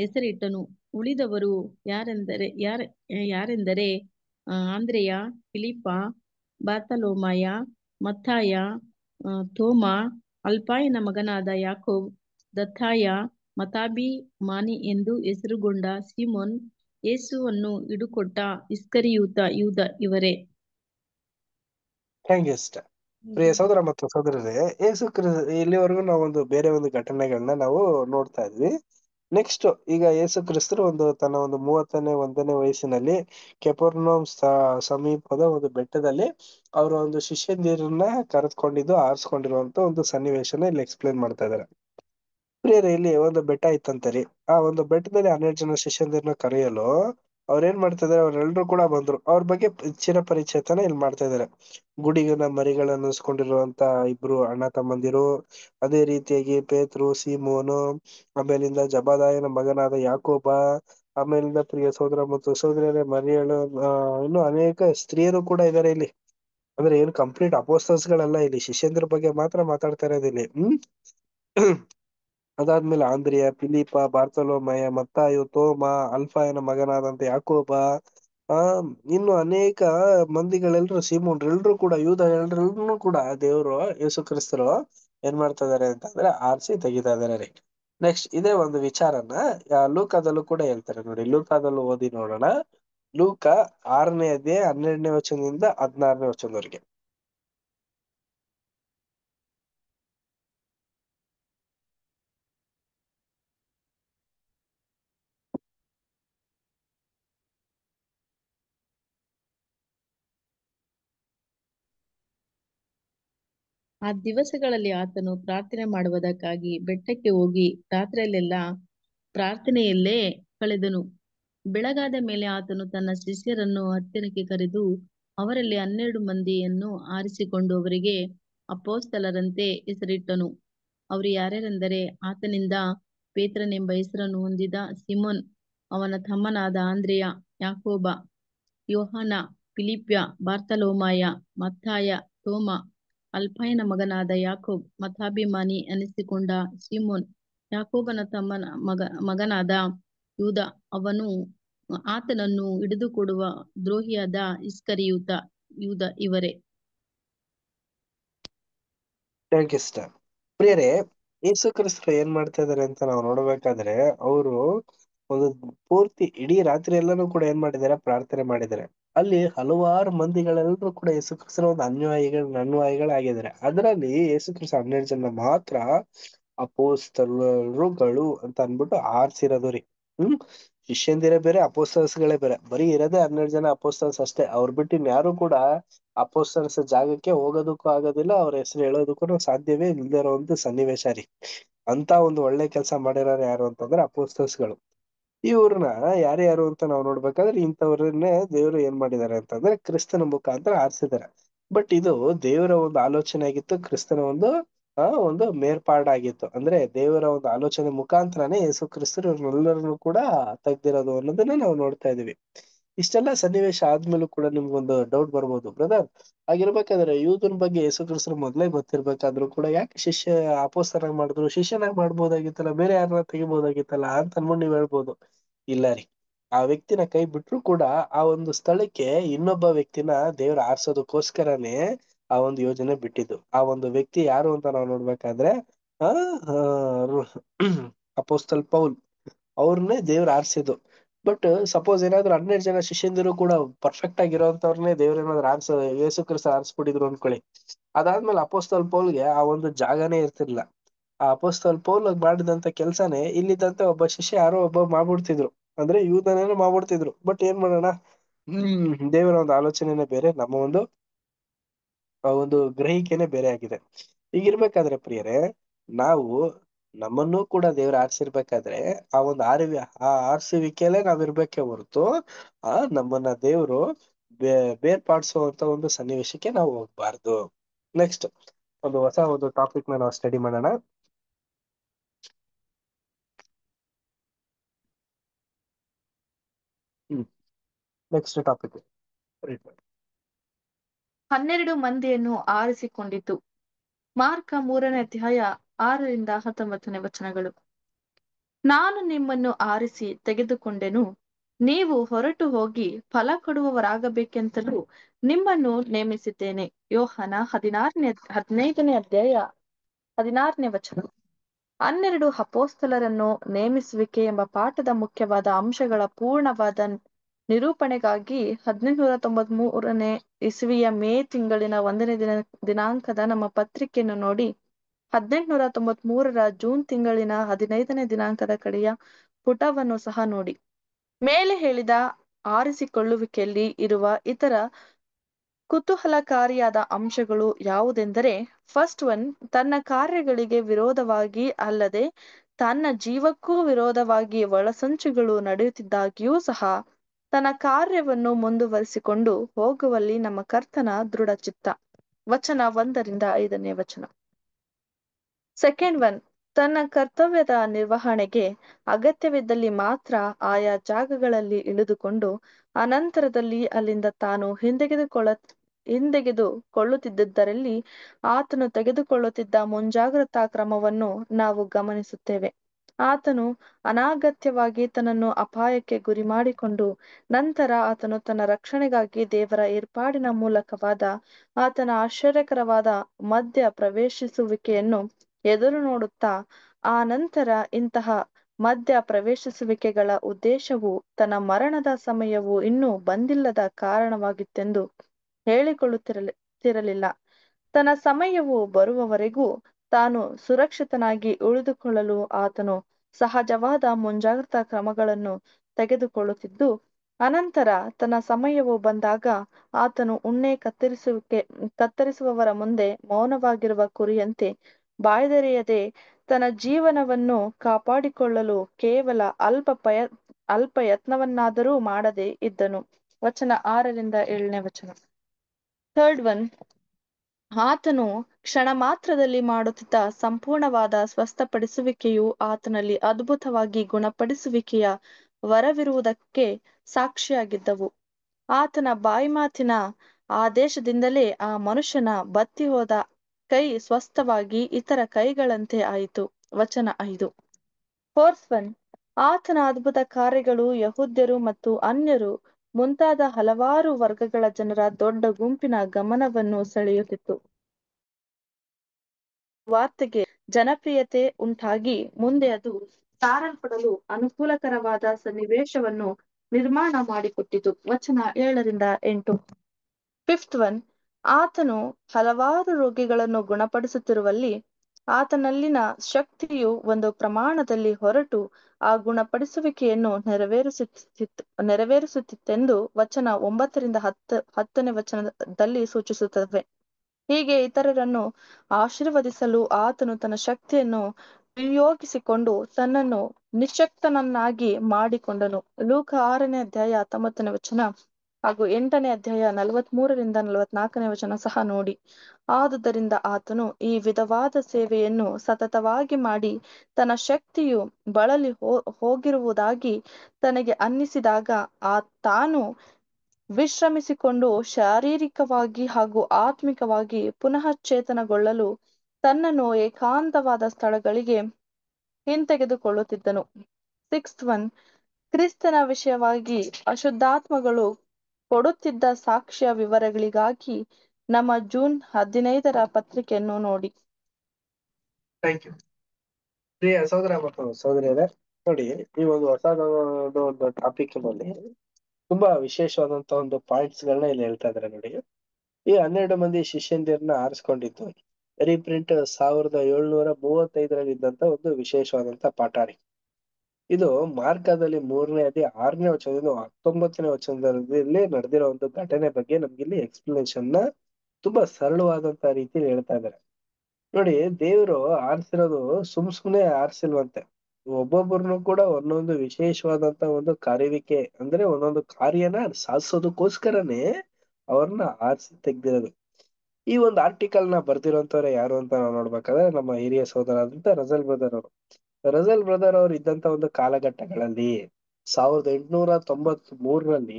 ಹೆಸರಿಟ್ಟನು ಉಳಿದವರು ಯಾರೆಂದರೆ ಯಾರ ಯಾರೆಂದರೆ ಆಂದ್ರೆಯ ಫಿಲಿಪ ಬಾತಲೋಮಾಯ ಮತ್ತಾಯ ತೋಮಾ ಅಲ್ಪಾಯನ ಮಗನಾದ ಯಾಕೋಬ್ ದತ್ತಾಯ ಮತಾಬಿ ಮಾನಿ ಎಂದು ಹೆಸರುಗೊಂಡ ಸಿಮೋನ್ ಯೇಸುವನ್ನು ಇಡುಕೊಟ್ಟ ಇಸ್ಕರಿಯೂತ ಯೂದ ಇವರೇ ಥ್ಯಾಂಕ್ ಯು ಪ್ರಿಯ ಸಹೋದರ ಮತ್ತು ಸಹೋದರರೇ ಯೇಸು ಕ್ರಿ ಇಲ್ಲಿವರೆಗೂ ಒಂದು ಬೇರೆ ಒಂದು ಘಟನೆಗಳನ್ನ ನಾವು ನೋಡ್ತಾ ಇದ್ವಿ ನೆಕ್ಸ್ಟ್ ಈಗ ಯೇಸು ಕ್ರಿಸ್ತರು ಒಂದು ತನ್ನ ಒಂದು ಮೂವತ್ತನೇ ಒಂದನೇ ವಯಸ್ಸಿನಲ್ಲಿ ಕೆಪರ್ನೋಮ್ ಸಮೀಪದ ಒಂದು ಬೆಟ್ಟದಲ್ಲಿ ಅವರ ಒಂದು ಶಿಷ್ಯಂದಿರನ್ನ ಕರೆದುಕೊಂಡಿದ್ದು ಆರಿಸ್ಕೊಂಡಿರುವಂತ ಒಂದು ಸನ್ನಿವೇಶನ ಇಲ್ಲಿ ಎಕ್ಸ್ಪ್ಲೇನ್ ಮಾಡ್ತಾ ಇದಾರೆ ಪ್ರಿಯರೇ ಇಲ್ಲಿ ಒಂದು ಬೆಟ್ಟ ಇತ್ತಂತರಿ ಆ ಒಂದು ಬೆಟ್ಟದಲ್ಲಿ ಹನ್ನೆರಡು ಜನ ಶಿಷ್ಯಂದಿರನ್ನ ಕರೆಯಲು ಅವ್ರ ಏನ್ ಮಾಡ್ತಾ ಇದಾರೆ ಅವ್ರೆಲ್ರೂ ಕೂಡ ಬಂದ್ರು ಅವ್ರ ಬಗ್ಗೆ ಹೆಚ್ಚಿನ ಪರಿಚಯತನ ಇಲ್ಲಿ ಮಾಡ್ತಾ ಇದಾರೆ ಗುಡಿಗನ ಮರಿಗಳನ್ನು ಇಬ್ರು ಅಣ್ಣ ತಮ್ಮಂದಿರು ಅದೇ ರೀತಿಯಾಗಿ ಪೇತ್ರು ಸೀಮೋನು ಆಮೇಲಿಂದ ಜಬಾದಾಯನ ಮಗನಾದ ಯಾಕೋಬ ಆಮೇಲಿಂದ ಪ್ರಿಯ ಸಹೋದರ ಮತ್ತು ಸೋದರಿಯರ ಮರಿಯಳು ಇನ್ನು ಅನೇಕ ಸ್ತ್ರೀಯರು ಕೂಡ ಇದಾರೆ ಇಲ್ಲಿ ಅಂದ್ರೆ ಏನು ಕಂಪ್ಲೀಟ್ ಅಪೋಸ್ಟಲ್ಸ್ ಗಳೆಲ್ಲ ಇಲ್ಲಿ ಶಿಷ್ಯಂದ್ರ ಬಗ್ಗೆ ಮಾತ್ರ ಮಾತಾಡ್ತಾ ಇರೋದಿಲ್ಲಿ ಹ್ಮ್ ಅದಾದ್ಮೇಲೆ ಆಂದ್ರಿಯ ಫಿಲಿಪ ಬಾರ್ಸಲೋಮಯ ಮತ್ತಾಯು ತೋಮ ಅಲ್ಫಾಯನ ಮಗನಾದಂತ ಯಾಕೋಬ ಆ ಇನ್ನು ಅನೇಕ ಮಂದಿಗಳೆಲ್ಲರೂ ಸೀಮೋನ್ ಎಲ್ಲರೂ ಕೂಡ ಯೂದ ಎಲ್ಲರೂ ಕೂಡ ದೇವರು ಯೇಸು ಕ್ರಿಸ್ತರು ಏನ್ ಮಾಡ್ತಾ ಇದಾರೆ ಅಂತ ಅಂದ್ರೆ ಆರ್ಸಿ ತೆಗಿತಾ ಇದಾರೆ ರೀ ನೆಕ್ಸ್ಟ್ ಇದೇ ಒಂದು ವಿಚಾರನ ಲೂಕಾದಲ್ಲೂ ಕೂಡ ಹೇಳ್ತಾರೆ ನೋಡಿ ಲೂಕಾದಲ್ಲೂ ಓದಿ ನೋಡೋಣ ಲೂಕ ಆರನೇ ಅಧ್ಯಾಯ ಹನ್ನೆರಡನೇ ವಚನದಿಂದ ಹದಿನಾರನೇ ವಚನದವರೆಗೆ ಆ ದಿವಸಗಳಲ್ಲಿ ಆತನು ಪ್ರಾರ್ಥನೆ ಮಾಡುವುದಕ್ಕಾಗಿ ಬೆಟ್ಟಕ್ಕೆ ಹೋಗಿ ರಾತ್ರಿಯಲ್ಲೆಲ್ಲ ಪ್ರಾರ್ಥನೆಯಲ್ಲೇ ಕಳೆದನು ಬೆಳಗಾದ ಮೇಲೆ ಆತನು ತನ್ನ ಶಿಷ್ಯರನ್ನು ಹತ್ತಿರಕ್ಕೆ ಕರೆದು ಅವರಲ್ಲಿ ಹನ್ನೆರಡು ಮಂದಿಯನ್ನು ಆರಿಸಿಕೊಂಡು ಅವರಿಗೆ ಅಪೋಸ್ತಲರಂತೆ ಹೆಸರಿಟ್ಟನು ಅವರು ಯಾರ್ಯಾರೆಂದರೆ ಆತನಿಂದ ಪೇತ್ರನೆಂಬ ಹೆಸರನ್ನು ಹೊಂದಿದ ಸಿಮೋನ್ ಅವನ ತಮ್ಮನಾದ ಆಂದ್ರೆಯ ಯಾಕೋಬ ಯೋಹಾನ ಫಿಲಿಪ್ಯ ಬಾರ್ತಲೋಮಾಯ ಮತ್ತಾಯ ತೋಮ ಅಲ್ಪಾಯನ ಮಗನಾದ ಯಾಕೋಬ್ ಮತಾಭಿಮಾನಿ ಅನಿಸಿಕೊಂಡ ಸಿಮೋನ್ ಯಾಕೋಬನ ತಮ್ಮನ ಮಗ ಮಗನಾದ ಯೂದ ಅವನು ಆತನನ್ನು ಹಿಡಿದುಕೊಡುವ ದ್ರೋಹಿಯಾದ ಇಸ್ಕರಿಯೂತ ಯೂದ ಇವರೇ ಪ್ರಿಯರೇ ಯೇಸು ಕ್ರಿಸ್ತರು ಏನ್ ಮಾಡ್ತಾ ಇದಾರೆ ಅಂತ ನಾವು ನೋಡಬೇಕಾದ್ರೆ ಅವರು ಒಂದು ಪೂರ್ತಿ ಇಡೀ ರಾತ್ರಿ ಎಲ್ಲಾನು ಕೂಡ ಏನ್ ಮಾಡಿದ್ದಾರೆ ಪ್ರಾರ್ಥನೆ ಮಾಡಿದ್ದಾರೆ ಅಲ್ಲಿ ಹಲವಾರು ಮಂದಿಗಳೆಲ್ಲರೂ ಕೂಡ ಯೇಸು ಕ್ರಿಸ್ತನ ಒಂದು ಅನ್ಯಾಯಿಗಳು ಅನ್ವಯಗಳಾಗಿದ್ದಾರೆ ಅದರಲ್ಲಿ ಯೇಸು ಕ್ರಿಸ್ತ ಹನ್ನೆರಡು ಜನ ಮಾತ್ರ ಅಪೋಸ್ತಲರುಗಳು ಅಂತ ಅನ್ಬಿಟ್ಟು ಆರ್ಸಿರೋದು ರೀ ಹ್ಮ್ ಶಿಷ್ಯಂದಿರೇ ಬೇರೆ ಅಪೋಸ್ತಲ್ಸ್ಗಳೇ ಬೇರೆ ಬರೀ ಇರೋದೇ ಹನ್ನೆರಡು ಜನ ಅಪೋಸ್ತಲ್ಸ್ ಅಷ್ಟೇ ಅವ್ರ ಬಿಟ್ಟು ಯಾರು ಕೂಡ ಅಪೋಸ್ತಲ್ಸ್ ಜಾಗಕ್ಕೆ ಹೋಗೋದಕ್ಕೂ ಆಗೋದಿಲ್ಲ ಅವ್ರ ಹೆಸರು ಹೇಳೋದಕ್ಕೂ ಸಾಧ್ಯವೇ ಇಲ್ದಿರೋ ಇರೋ ಒಂದು ಸನ್ನಿವೇಶ ರೀ ಅಂತ ಒಂದು ಒಳ್ಳೆ ಕೆಲಸ ಮಾಡಿರೋರು ಯಾರು ಅಂತಂದ್ರೆ ಅಪೋಸ್ತಲ್ಸ್ಗಳು ಇವ್ರನ್ನ ಯಾರ್ಯಾರು ಅಂತ ನಾವು ನೋಡ್ಬೇಕಾದ್ರೆ ಇಂಥವ್ರನ್ನೇ ದೇವರು ಏನ್ ಮಾಡಿದ್ದಾರೆ ಅಂತಂದ್ರೆ ಕ್ರಿಸ್ತನ ಮುಖಾಂತರ ಆರಿಸಿದ್ದಾರೆ ಬಟ್ ಇದು ದೇವರ ಒಂದು ಆಲೋಚನೆ ಆಗಿತ್ತು ಕ್ರಿಸ್ತನ ಒಂದು ಆ ಒಂದು ಮೇರ್ಪಾಡಾಗಿತ್ತು ಅಂದ್ರೆ ದೇವರ ಒಂದು ಆಲೋಚನೆ ಮುಖಾಂತರನೇ ಯೇಸು ಕ್ರಿಸ್ತರು ಇವ್ರನ್ನೆಲ್ಲರನ್ನು ಕೂಡ ತೆಗ್ದಿರೋದು ಅನ್ನೋದನ್ನ ನಾವು ನೋಡ್ತಾ ಇದೀವಿ ಇಷ್ಟೆಲ್ಲ ಸನ್ನಿವೇಶ ಆದ್ಮೇಲೂ ಕೂಡ ಒಂದು ಡೌಟ್ ಬರ್ಬೋದು ಬ್ರದರ್ ಆಗಿರ್ಬೇಕಾದ್ರೆ ಯೂದನ್ ಬಗ್ಗೆ ಹೆಸರು ಮೊದಲೇ ಮೊದ್ಲೇ ಗೊತ್ತಿರ್ಬೇಕಾದ್ರೂ ಕೂಡ ಯಾಕೆ ಶಿಷ್ಯ ಅಪೋಸ್ತನಾಗ್ ಮಾಡಿದ್ರು ಶಿಷ್ಯನಾಗ್ ಮಾಡ್ಬೋದಾಗಿತ್ತಲ್ಲ ಬೇರೆ ಯಾರನ್ನ ತೆಗಿಬೋದಾಗಿತ್ತಲ್ಲ ಅಂತ ಅನ್ಕೊಂಡು ನೀವ್ ಹೇಳ್ಬೋದು ಇಲ್ಲ ರೀ ಆ ವ್ಯಕ್ತಿನ ಕೈ ಬಿಟ್ರು ಕೂಡ ಆ ಒಂದು ಸ್ಥಳಕ್ಕೆ ಇನ್ನೊಬ್ಬ ವ್ಯಕ್ತಿನ ದೇವ್ರ ಆರ್ಸೋದಕ್ಕೋಸ್ಕರನೇ ಆ ಒಂದು ಯೋಜನೆ ಬಿಟ್ಟಿದ್ದು ಆ ಒಂದು ವ್ಯಕ್ತಿ ಯಾರು ಅಂತ ನಾವು ನೋಡ್ಬೇಕಾದ್ರೆ ಅಹ್ ಅಪೋಸ್ತಲ್ ಪೌಲ್ ಅವ್ರನ್ನೇ ದೇವ್ರ ಆರ್ಸಿದ್ದು ಬಟ್ ಸಪೋಸ್ uh, ಏನಾದ್ರು ಹನ್ನೆರಡು ಜನ ಶಿಷ್ಯಂದಿರು ಕೂಡ ಪರ್ಫೆಕ್ಟ್ ಆಗಿರೋಂತವ್ರನ್ನೇ ದೇವ್ರ ಏನಾದ್ರು ಆರ್ಸ ಯೇಸು ಕ್ರಿಸ್ತ ಆರಿಸ್ಬಿಟ್ಟಿದ್ರು ಅನ್ಕೊಳ್ಳಿ ಅದಾದ್ಮೇಲೆ ಅಪೋಸ್ತಲ್ ಪೌಲ್ಗೆ ಆ ಒಂದು ಜಾಗನೇ ಇರ್ತಿರ್ಲಿಲ್ಲ ಆ ಅಪೋಸ್ತಲ್ ಪೌಲ್ ಮಾಡಿದಂತ ಕೆಲ್ಸಾನೇ ಇಲ್ಲಿದ್ದಂತ ಒಬ್ಬ ಶಿಷ್ಯ ಯಾರೋ ಒಬ್ಬ ಮಾಡ್ಬಿಡ್ತಿದ್ರು ಅಂದ್ರೆ ಯೂದನೇನೋ ಮಾಡ್ಬಿಡ್ತಿದ್ರು ಬಟ್ ಏನ್ ಮಾಡೋಣ ಹ್ಮ್ ದೇವರ ಒಂದು ಆಲೋಚನೆನೇ ಬೇರೆ ನಮ್ಮ ಒಂದು ಒಂದು ಗ್ರಹಿಕೆನೆ ಬೇರೆ ಆಗಿದೆ ಈಗಿರ್ಬೇಕಾದ್ರೆ ಪ್ರಿಯರೇ ನಾವು ನಮ್ಮನ್ನು ಕೂಡ ದೇವ್ರು ಆರಿಸಿರ್ಬೇಕಾದ್ರೆ ಆ ಒಂದು ಆರ್ವಿ ಆ ಆರ್ಸುವಿಕೆಲ್ಲೇ ನಾವ್ ಹೊರತು ಹೊರ್ತು ಆ ನಮ್ಮನ್ನ ದೇವ್ರು ಬೇ ಬೇರ್ಪಾಡಿಸುವಂತ ಒಂದು ಸನ್ನಿವೇಶಕ್ಕೆ ನಾವು ಹೋಗ್ಬಾರ್ದು ನೆಕ್ಸ್ಟ್ ಒಂದು ಹೊಸ ಒಂದು ಟಾಪಿಕ್ ನ ನಾವು ಸ್ಟಡಿ ಮಾಡೋಣ ಹ್ಮ್ ನೆಕ್ಸ್ಟ್ ಟಾಪಿಕ್ ಹನ್ನೆರಡು ಮಂದಿಯನ್ನು ಆರಿಸಿಕೊಂಡಿತು ಮಾರ್ಕ ಮೂರನೇ ಅಧ್ಯಾಯ ಆರರಿಂದ ಹತ್ತೊಂಬತ್ತನೇ ವಚನಗಳು ನಾನು ನಿಮ್ಮನ್ನು ಆರಿಸಿ ತೆಗೆದುಕೊಂಡೆನು ನೀವು ಹೊರಟು ಹೋಗಿ ಫಲ ಕೊಡುವವರಾಗಬೇಕೆಂತಲೂ ನಿಮ್ಮನ್ನು ನೇಮಿಸಿದ್ದೇನೆ ಯೋಹನ ಹದಿನಾರನೇ ಹದಿನೈದನೇ ಅಧ್ಯಾಯ ಹದಿನಾರನೇ ವಚನ ಹನ್ನೆರಡು ಅಪೋಸ್ತಲರನ್ನು ನೇಮಿಸುವಿಕೆ ಎಂಬ ಪಾಠದ ಮುಖ್ಯವಾದ ಅಂಶಗಳ ಪೂರ್ಣವಾದ ನಿರೂಪಣೆಗಾಗಿ ಹದಿನೆಂಟುನೂರ ತೊಂಬತ್ ಮೂರನೇ ಇಸವಿಯ ಮೇ ತಿಂಗಳಿನ ಒಂದನೇ ದಿನ ದಿನಾಂಕದ ನಮ್ಮ ಪತ್ರಿಕೆಯನ್ನು ನೋಡಿ ಹದಿನೆಂಟುನೂರ ತೊಂಬತ್ ಮೂರರ ಜೂನ್ ತಿಂಗಳಿನ ಹದಿನೈದನೇ ದಿನಾಂಕದ ಕಡೆಯ ಪುಟವನ್ನು ಸಹ ನೋಡಿ ಮೇಲೆ ಹೇಳಿದ ಆರಿಸಿಕೊಳ್ಳುವಿಕೆಯಲ್ಲಿ ಇರುವ ಇತರ ಕುತೂಹಲಕಾರಿಯಾದ ಅಂಶಗಳು ಯಾವುದೆಂದರೆ ಫಸ್ಟ್ ಒನ್ ತನ್ನ ಕಾರ್ಯಗಳಿಗೆ ವಿರೋಧವಾಗಿ ಅಲ್ಲದೆ ತನ್ನ ಜೀವಕ್ಕೂ ವಿರೋಧವಾಗಿ ಒಳಸಂಚುಗಳು ನಡೆಯುತ್ತಿದ್ದಾಗಿಯೂ ಸಹ ತನ್ನ ಕಾರ್ಯವನ್ನು ಮುಂದುವರಿಸಿಕೊಂಡು ಹೋಗುವಲ್ಲಿ ನಮ್ಮ ಕರ್ತನ ದೃಢ ಚಿತ್ತ ವಚನ ಒಂದರಿಂದ ಐದನೇ ವಚನ ಸೆಕೆಂಡ್ ಒನ್ ತನ್ನ ಕರ್ತವ್ಯದ ನಿರ್ವಹಣೆಗೆ ಅಗತ್ಯವಿದ್ದಲ್ಲಿ ಮಾತ್ರ ಆಯಾ ಜಾಗಗಳಲ್ಲಿ ಇಳಿದುಕೊಂಡು ಅನಂತರದಲ್ಲಿ ಅಲ್ಲಿಂದ ತಾನು ಹಿಂದೆಗೆದುಕೊಳ್ಳ ಹಿಂದೆಗೆದುಕೊಳ್ಳುತ್ತಿದ್ದರಲ್ಲಿ ಆತನು ತೆಗೆದುಕೊಳ್ಳುತ್ತಿದ್ದ ಮುಂಜಾಗ್ರತಾ ಕ್ರಮವನ್ನು ನಾವು ಗಮನಿಸುತ್ತೇವೆ ಆತನು ಅನಾಗತ್ಯವಾಗಿ ತನ್ನನ್ನು ಅಪಾಯಕ್ಕೆ ಗುರಿ ಮಾಡಿಕೊಂಡು ನಂತರ ಆತನು ತನ್ನ ರಕ್ಷಣೆಗಾಗಿ ದೇವರ ಏರ್ಪಾಡಿನ ಮೂಲಕವಾದ ಆತನ ಆಶ್ಚರ್ಯಕರವಾದ ಮಧ್ಯ ಪ್ರವೇಶಿಸುವಿಕೆಯನ್ನು ಎದುರು ನೋಡುತ್ತಾ ಆ ನಂತರ ಇಂತಹ ಮಧ್ಯ ಪ್ರವೇಶಿಸುವಿಕೆಗಳ ಉದ್ದೇಶವು ತನ್ನ ಮರಣದ ಸಮಯವು ಇನ್ನೂ ಬಂದಿಲ್ಲದ ಕಾರಣವಾಗಿತ್ತೆಂದು ಹೇಳಿಕೊಳ್ಳುತ್ತಿರಲಿ ತನ್ನ ಸಮಯವು ಬರುವವರೆಗೂ ತಾನು ಸುರಕ್ಷಿತನಾಗಿ ಉಳಿದುಕೊಳ್ಳಲು ಆತನು ಸಹಜವಾದ ಮುಂಜಾಗ್ರತಾ ಕ್ರಮಗಳನ್ನು ತೆಗೆದುಕೊಳ್ಳುತ್ತಿದ್ದು ಅನಂತರ ತನ್ನ ಸಮಯವು ಬಂದಾಗ ಆತನು ಉಣ್ಣೆ ಕತ್ತರಿಸುವಿಕೆ ಕತ್ತರಿಸುವವರ ಮುಂದೆ ಮೌನವಾಗಿರುವ ಕುರಿಯಂತೆ ಬಾಯ್ದೆರೆಯದೆ ತನ್ನ ಜೀವನವನ್ನು ಕಾಪಾಡಿಕೊಳ್ಳಲು ಕೇವಲ ಅಲ್ಪ ಪಯ ಅಲ್ಪ ಯತ್ನವನ್ನಾದರೂ ಮಾಡದೆ ಇದ್ದನು ವಚನ ಆರರಿಂದ ಏಳನೇ ವಚನ ಥರ್ಡ್ ಒನ್ ಆತನು ಕ್ಷಣ ಮಾತ್ರದಲ್ಲಿ ಮಾಡುತ್ತಿದ್ದ ಸಂಪೂರ್ಣವಾದ ಸ್ವಸ್ಥಪಡಿಸುವಿಕೆಯು ಆತನಲ್ಲಿ ಅದ್ಭುತವಾಗಿ ಗುಣಪಡಿಸುವಿಕೆಯ ವರವಿರುವುದಕ್ಕೆ ಸಾಕ್ಷಿಯಾಗಿದ್ದವು ಆತನ ಬಾಯಿಮಾತಿನ ಆದೇಶದಿಂದಲೇ ಆ ಮನುಷ್ಯನ ಬತ್ತಿ ಹೋದ ಕೈ ಸ್ವಸ್ಥವಾಗಿ ಇತರ ಕೈಗಳಂತೆ ಆಯಿತು ವಚನ ಐದು ಒನ್ ಆತನ ಅದ್ಭುತ ಕಾರ್ಯಗಳು ಯಹೂದ್ಯರು ಮತ್ತು ಅನ್ಯರು ಮುಂತಾದ ಹಲವಾರು ವರ್ಗಗಳ ಜನರ ದೊಡ್ಡ ಗುಂಪಿನ ಗಮನವನ್ನು ಸೆಳೆಯುತ್ತಿತ್ತು ವಾರ್ತೆಗೆ ಜನಪ್ರಿಯತೆ ಉಂಟಾಗಿ ಮುಂದೆ ಅದು ಸಾರಲ್ಪಡಲು ಅನುಕೂಲಕರವಾದ ಸನ್ನಿವೇಶವನ್ನು ನಿರ್ಮಾಣ ಮಾಡಿಕೊಟ್ಟಿತು ವಚನ ಏಳರಿಂದ ಎಂಟು ಫಿಫ್ತ್ ಒನ್ ಆತನು ಹಲವಾರು ರೋಗಿಗಳನ್ನು ಗುಣಪಡಿಸುತ್ತಿರುವಲ್ಲಿ ಆತನಲ್ಲಿನ ಶಕ್ತಿಯು ಒಂದು ಪ್ರಮಾಣದಲ್ಲಿ ಹೊರಟು ಆ ಗುಣಪಡಿಸುವಿಕೆಯನ್ನು ನೆರವೇರಿಸುತ್ತಿತ್ತು ನೆರವೇರಿಸುತ್ತಿತ್ತೆಂದು ವಚನ ಒಂಬತ್ತರಿಂದ ಹತ್ತ ಹತ್ತನೇ ವಚನದಲ್ಲಿ ಸೂಚಿಸುತ್ತವೆ ಹೀಗೆ ಇತರರನ್ನು ಆಶೀರ್ವದಿಸಲು ಆತನು ತನ್ನ ಶಕ್ತಿಯನ್ನು ವಿಯೋಗಿಸಿಕೊಂಡು ತನ್ನನ್ನು ನಿಶಕ್ತನನ್ನಾಗಿ ಮಾಡಿಕೊಂಡನು ಲೂಕ ಆರನೇ ಅಧ್ಯಾಯ ಹತ್ತೊಂಬತ್ತನೇ ವಚನ ಹಾಗೂ ಎಂಟನೇ ಅಧ್ಯಾಯ ನಲವತ್ ಮೂರರಿಂದ ನಲವತ್ನಾಲ್ಕನೇ ವಚನ ಸಹ ನೋಡಿ ಆದುದರಿಂದ ಆತನು ಈ ವಿಧವಾದ ಸೇವೆಯನ್ನು ಸತತವಾಗಿ ಮಾಡಿ ತನ್ನ ಶಕ್ತಿಯು ಬಳಲಿ ಹೋ ಹೋಗಿರುವುದಾಗಿ ತನಗೆ ಅನ್ನಿಸಿದಾಗ ಆ ತಾನು ವಿಶ್ರಮಿಸಿಕೊಂಡು ಶಾರೀರಿಕವಾಗಿ ಹಾಗೂ ಆತ್ಮಿಕವಾಗಿ ಪುನಃ ಚೇತನಗೊಳ್ಳಲು ತನ್ನನ್ನು ಏಕಾಂತವಾದ ಸ್ಥಳಗಳಿಗೆ ಹಿಂತೆಗೆದುಕೊಳ್ಳುತ್ತಿದ್ದನು ಸಿಕ್ಸ್ತ್ ಒನ್ ಕ್ರಿಸ್ತನ ವಿಷಯವಾಗಿ ಅಶುದ್ಧಾತ್ಮಗಳು ಕೊಡುತ್ತಿದ್ದ ಸಾಕ್ಷ್ಯ ವಿವರಗಳಿಗಾಗಿ ನಮ್ಮ ಜೂನ್ ಹದಿನೈದರ ಪತ್ರಿಕೆಯನ್ನು ನೋಡಿ ಥ್ಯಾಂಕ್ ಯು ಪ್ರಿಯ ಸಹೋದರ ಮತ್ತು ಸಹೋದರಿಯರೇ ನೋಡಿ ಈ ಒಂದು ಹೊಸ ಒಂದು ಟಾಪಿಕ್ ನಲ್ಲಿ ತುಂಬಾ ವಿಶೇಷವಾದಂತ ಒಂದು ಪಾಯಿಂಟ್ಸ್ ಗಳನ್ನ ಇಲ್ಲಿ ಹೇಳ್ತಾ ಇದಾರೆ ನೋಡಿ ಈ ಹನ್ನೆರಡು ಮಂದಿ ಶಿಷ್ಯಂದಿರನ್ನ ಆರಿಸ್ಕೊಂಡಿದ್ದು ರೀಪ್ರಿಂಟ್ ಸಾವಿರದ ಏಳುನೂರ ಮೂವತ್ತೈದರಲ್ಲಿ ಇದ್ದಂತ ಒಂದು ವಿಶೇಷವಾದಂತ ಪಾಠ ಇದು ಮಾರ್ಕದಲ್ಲಿ ಮೂರನೇ ಅದೇ ಆರನೇ ವಚನದಿಂದ ಹತ್ತೊಂಬತ್ತನೇ ವಚನದಲ್ಲಿ ನಡೆದಿರೋ ಒಂದು ಘಟನೆ ಬಗ್ಗೆ ಇಲ್ಲಿ ಎಕ್ಸ್ಪ್ಲನೇಷನ್ ತುಂಬಾ ಸರಳವಾದಂತ ರೀತಿಯಲ್ಲಿ ಹೇಳ್ತಾ ಇದ್ದಾರೆ ನೋಡಿ ದೇವರು ಆರಿಸಿರೋದು ಸುಮ್ ಸುಮ್ನೆ ಆರಿಸಿಲ್ವಂತೆ ಒಬ್ಬೊಬ್ಬರನ್ನು ಕೂಡ ಒಂದೊಂದು ವಿಶೇಷವಾದಂತ ಒಂದು ಕಾರ್ಯವಿಕೆ ಅಂದ್ರೆ ಒಂದೊಂದು ಕಾರ್ಯನ ಸಾಧಿಸೋದಕ್ಕೋಸ್ಕರನೇ ಅವ್ರನ್ನ ಆರಿಸಿ ತೆಗ್ದಿರೋದು ಈ ಒಂದು ಆರ್ಟಿಕಲ್ ನ ಬರ್ದಿರೋಂತವ್ರೆ ಯಾರು ಅಂತ ನಾವು ನೋಡ್ಬೇಕಾದ್ರೆ ನಮ್ಮ ಹಿರಿಯ ಸೋದರಾದಂತ ರಜಲ್ ಬ್ರದರ್ ಅವರು ರಜಲ್ ಬ್ರದರ್ ಅವರು ಇದ್ದಂತ ಒಂದು ಕಾಲಘಟ್ಟಗಳಲ್ಲಿ ಸಾವಿರದ ಎಂಟುನೂರ ತೊಂಬತ್ ಮೂರರಲ್ಲಿ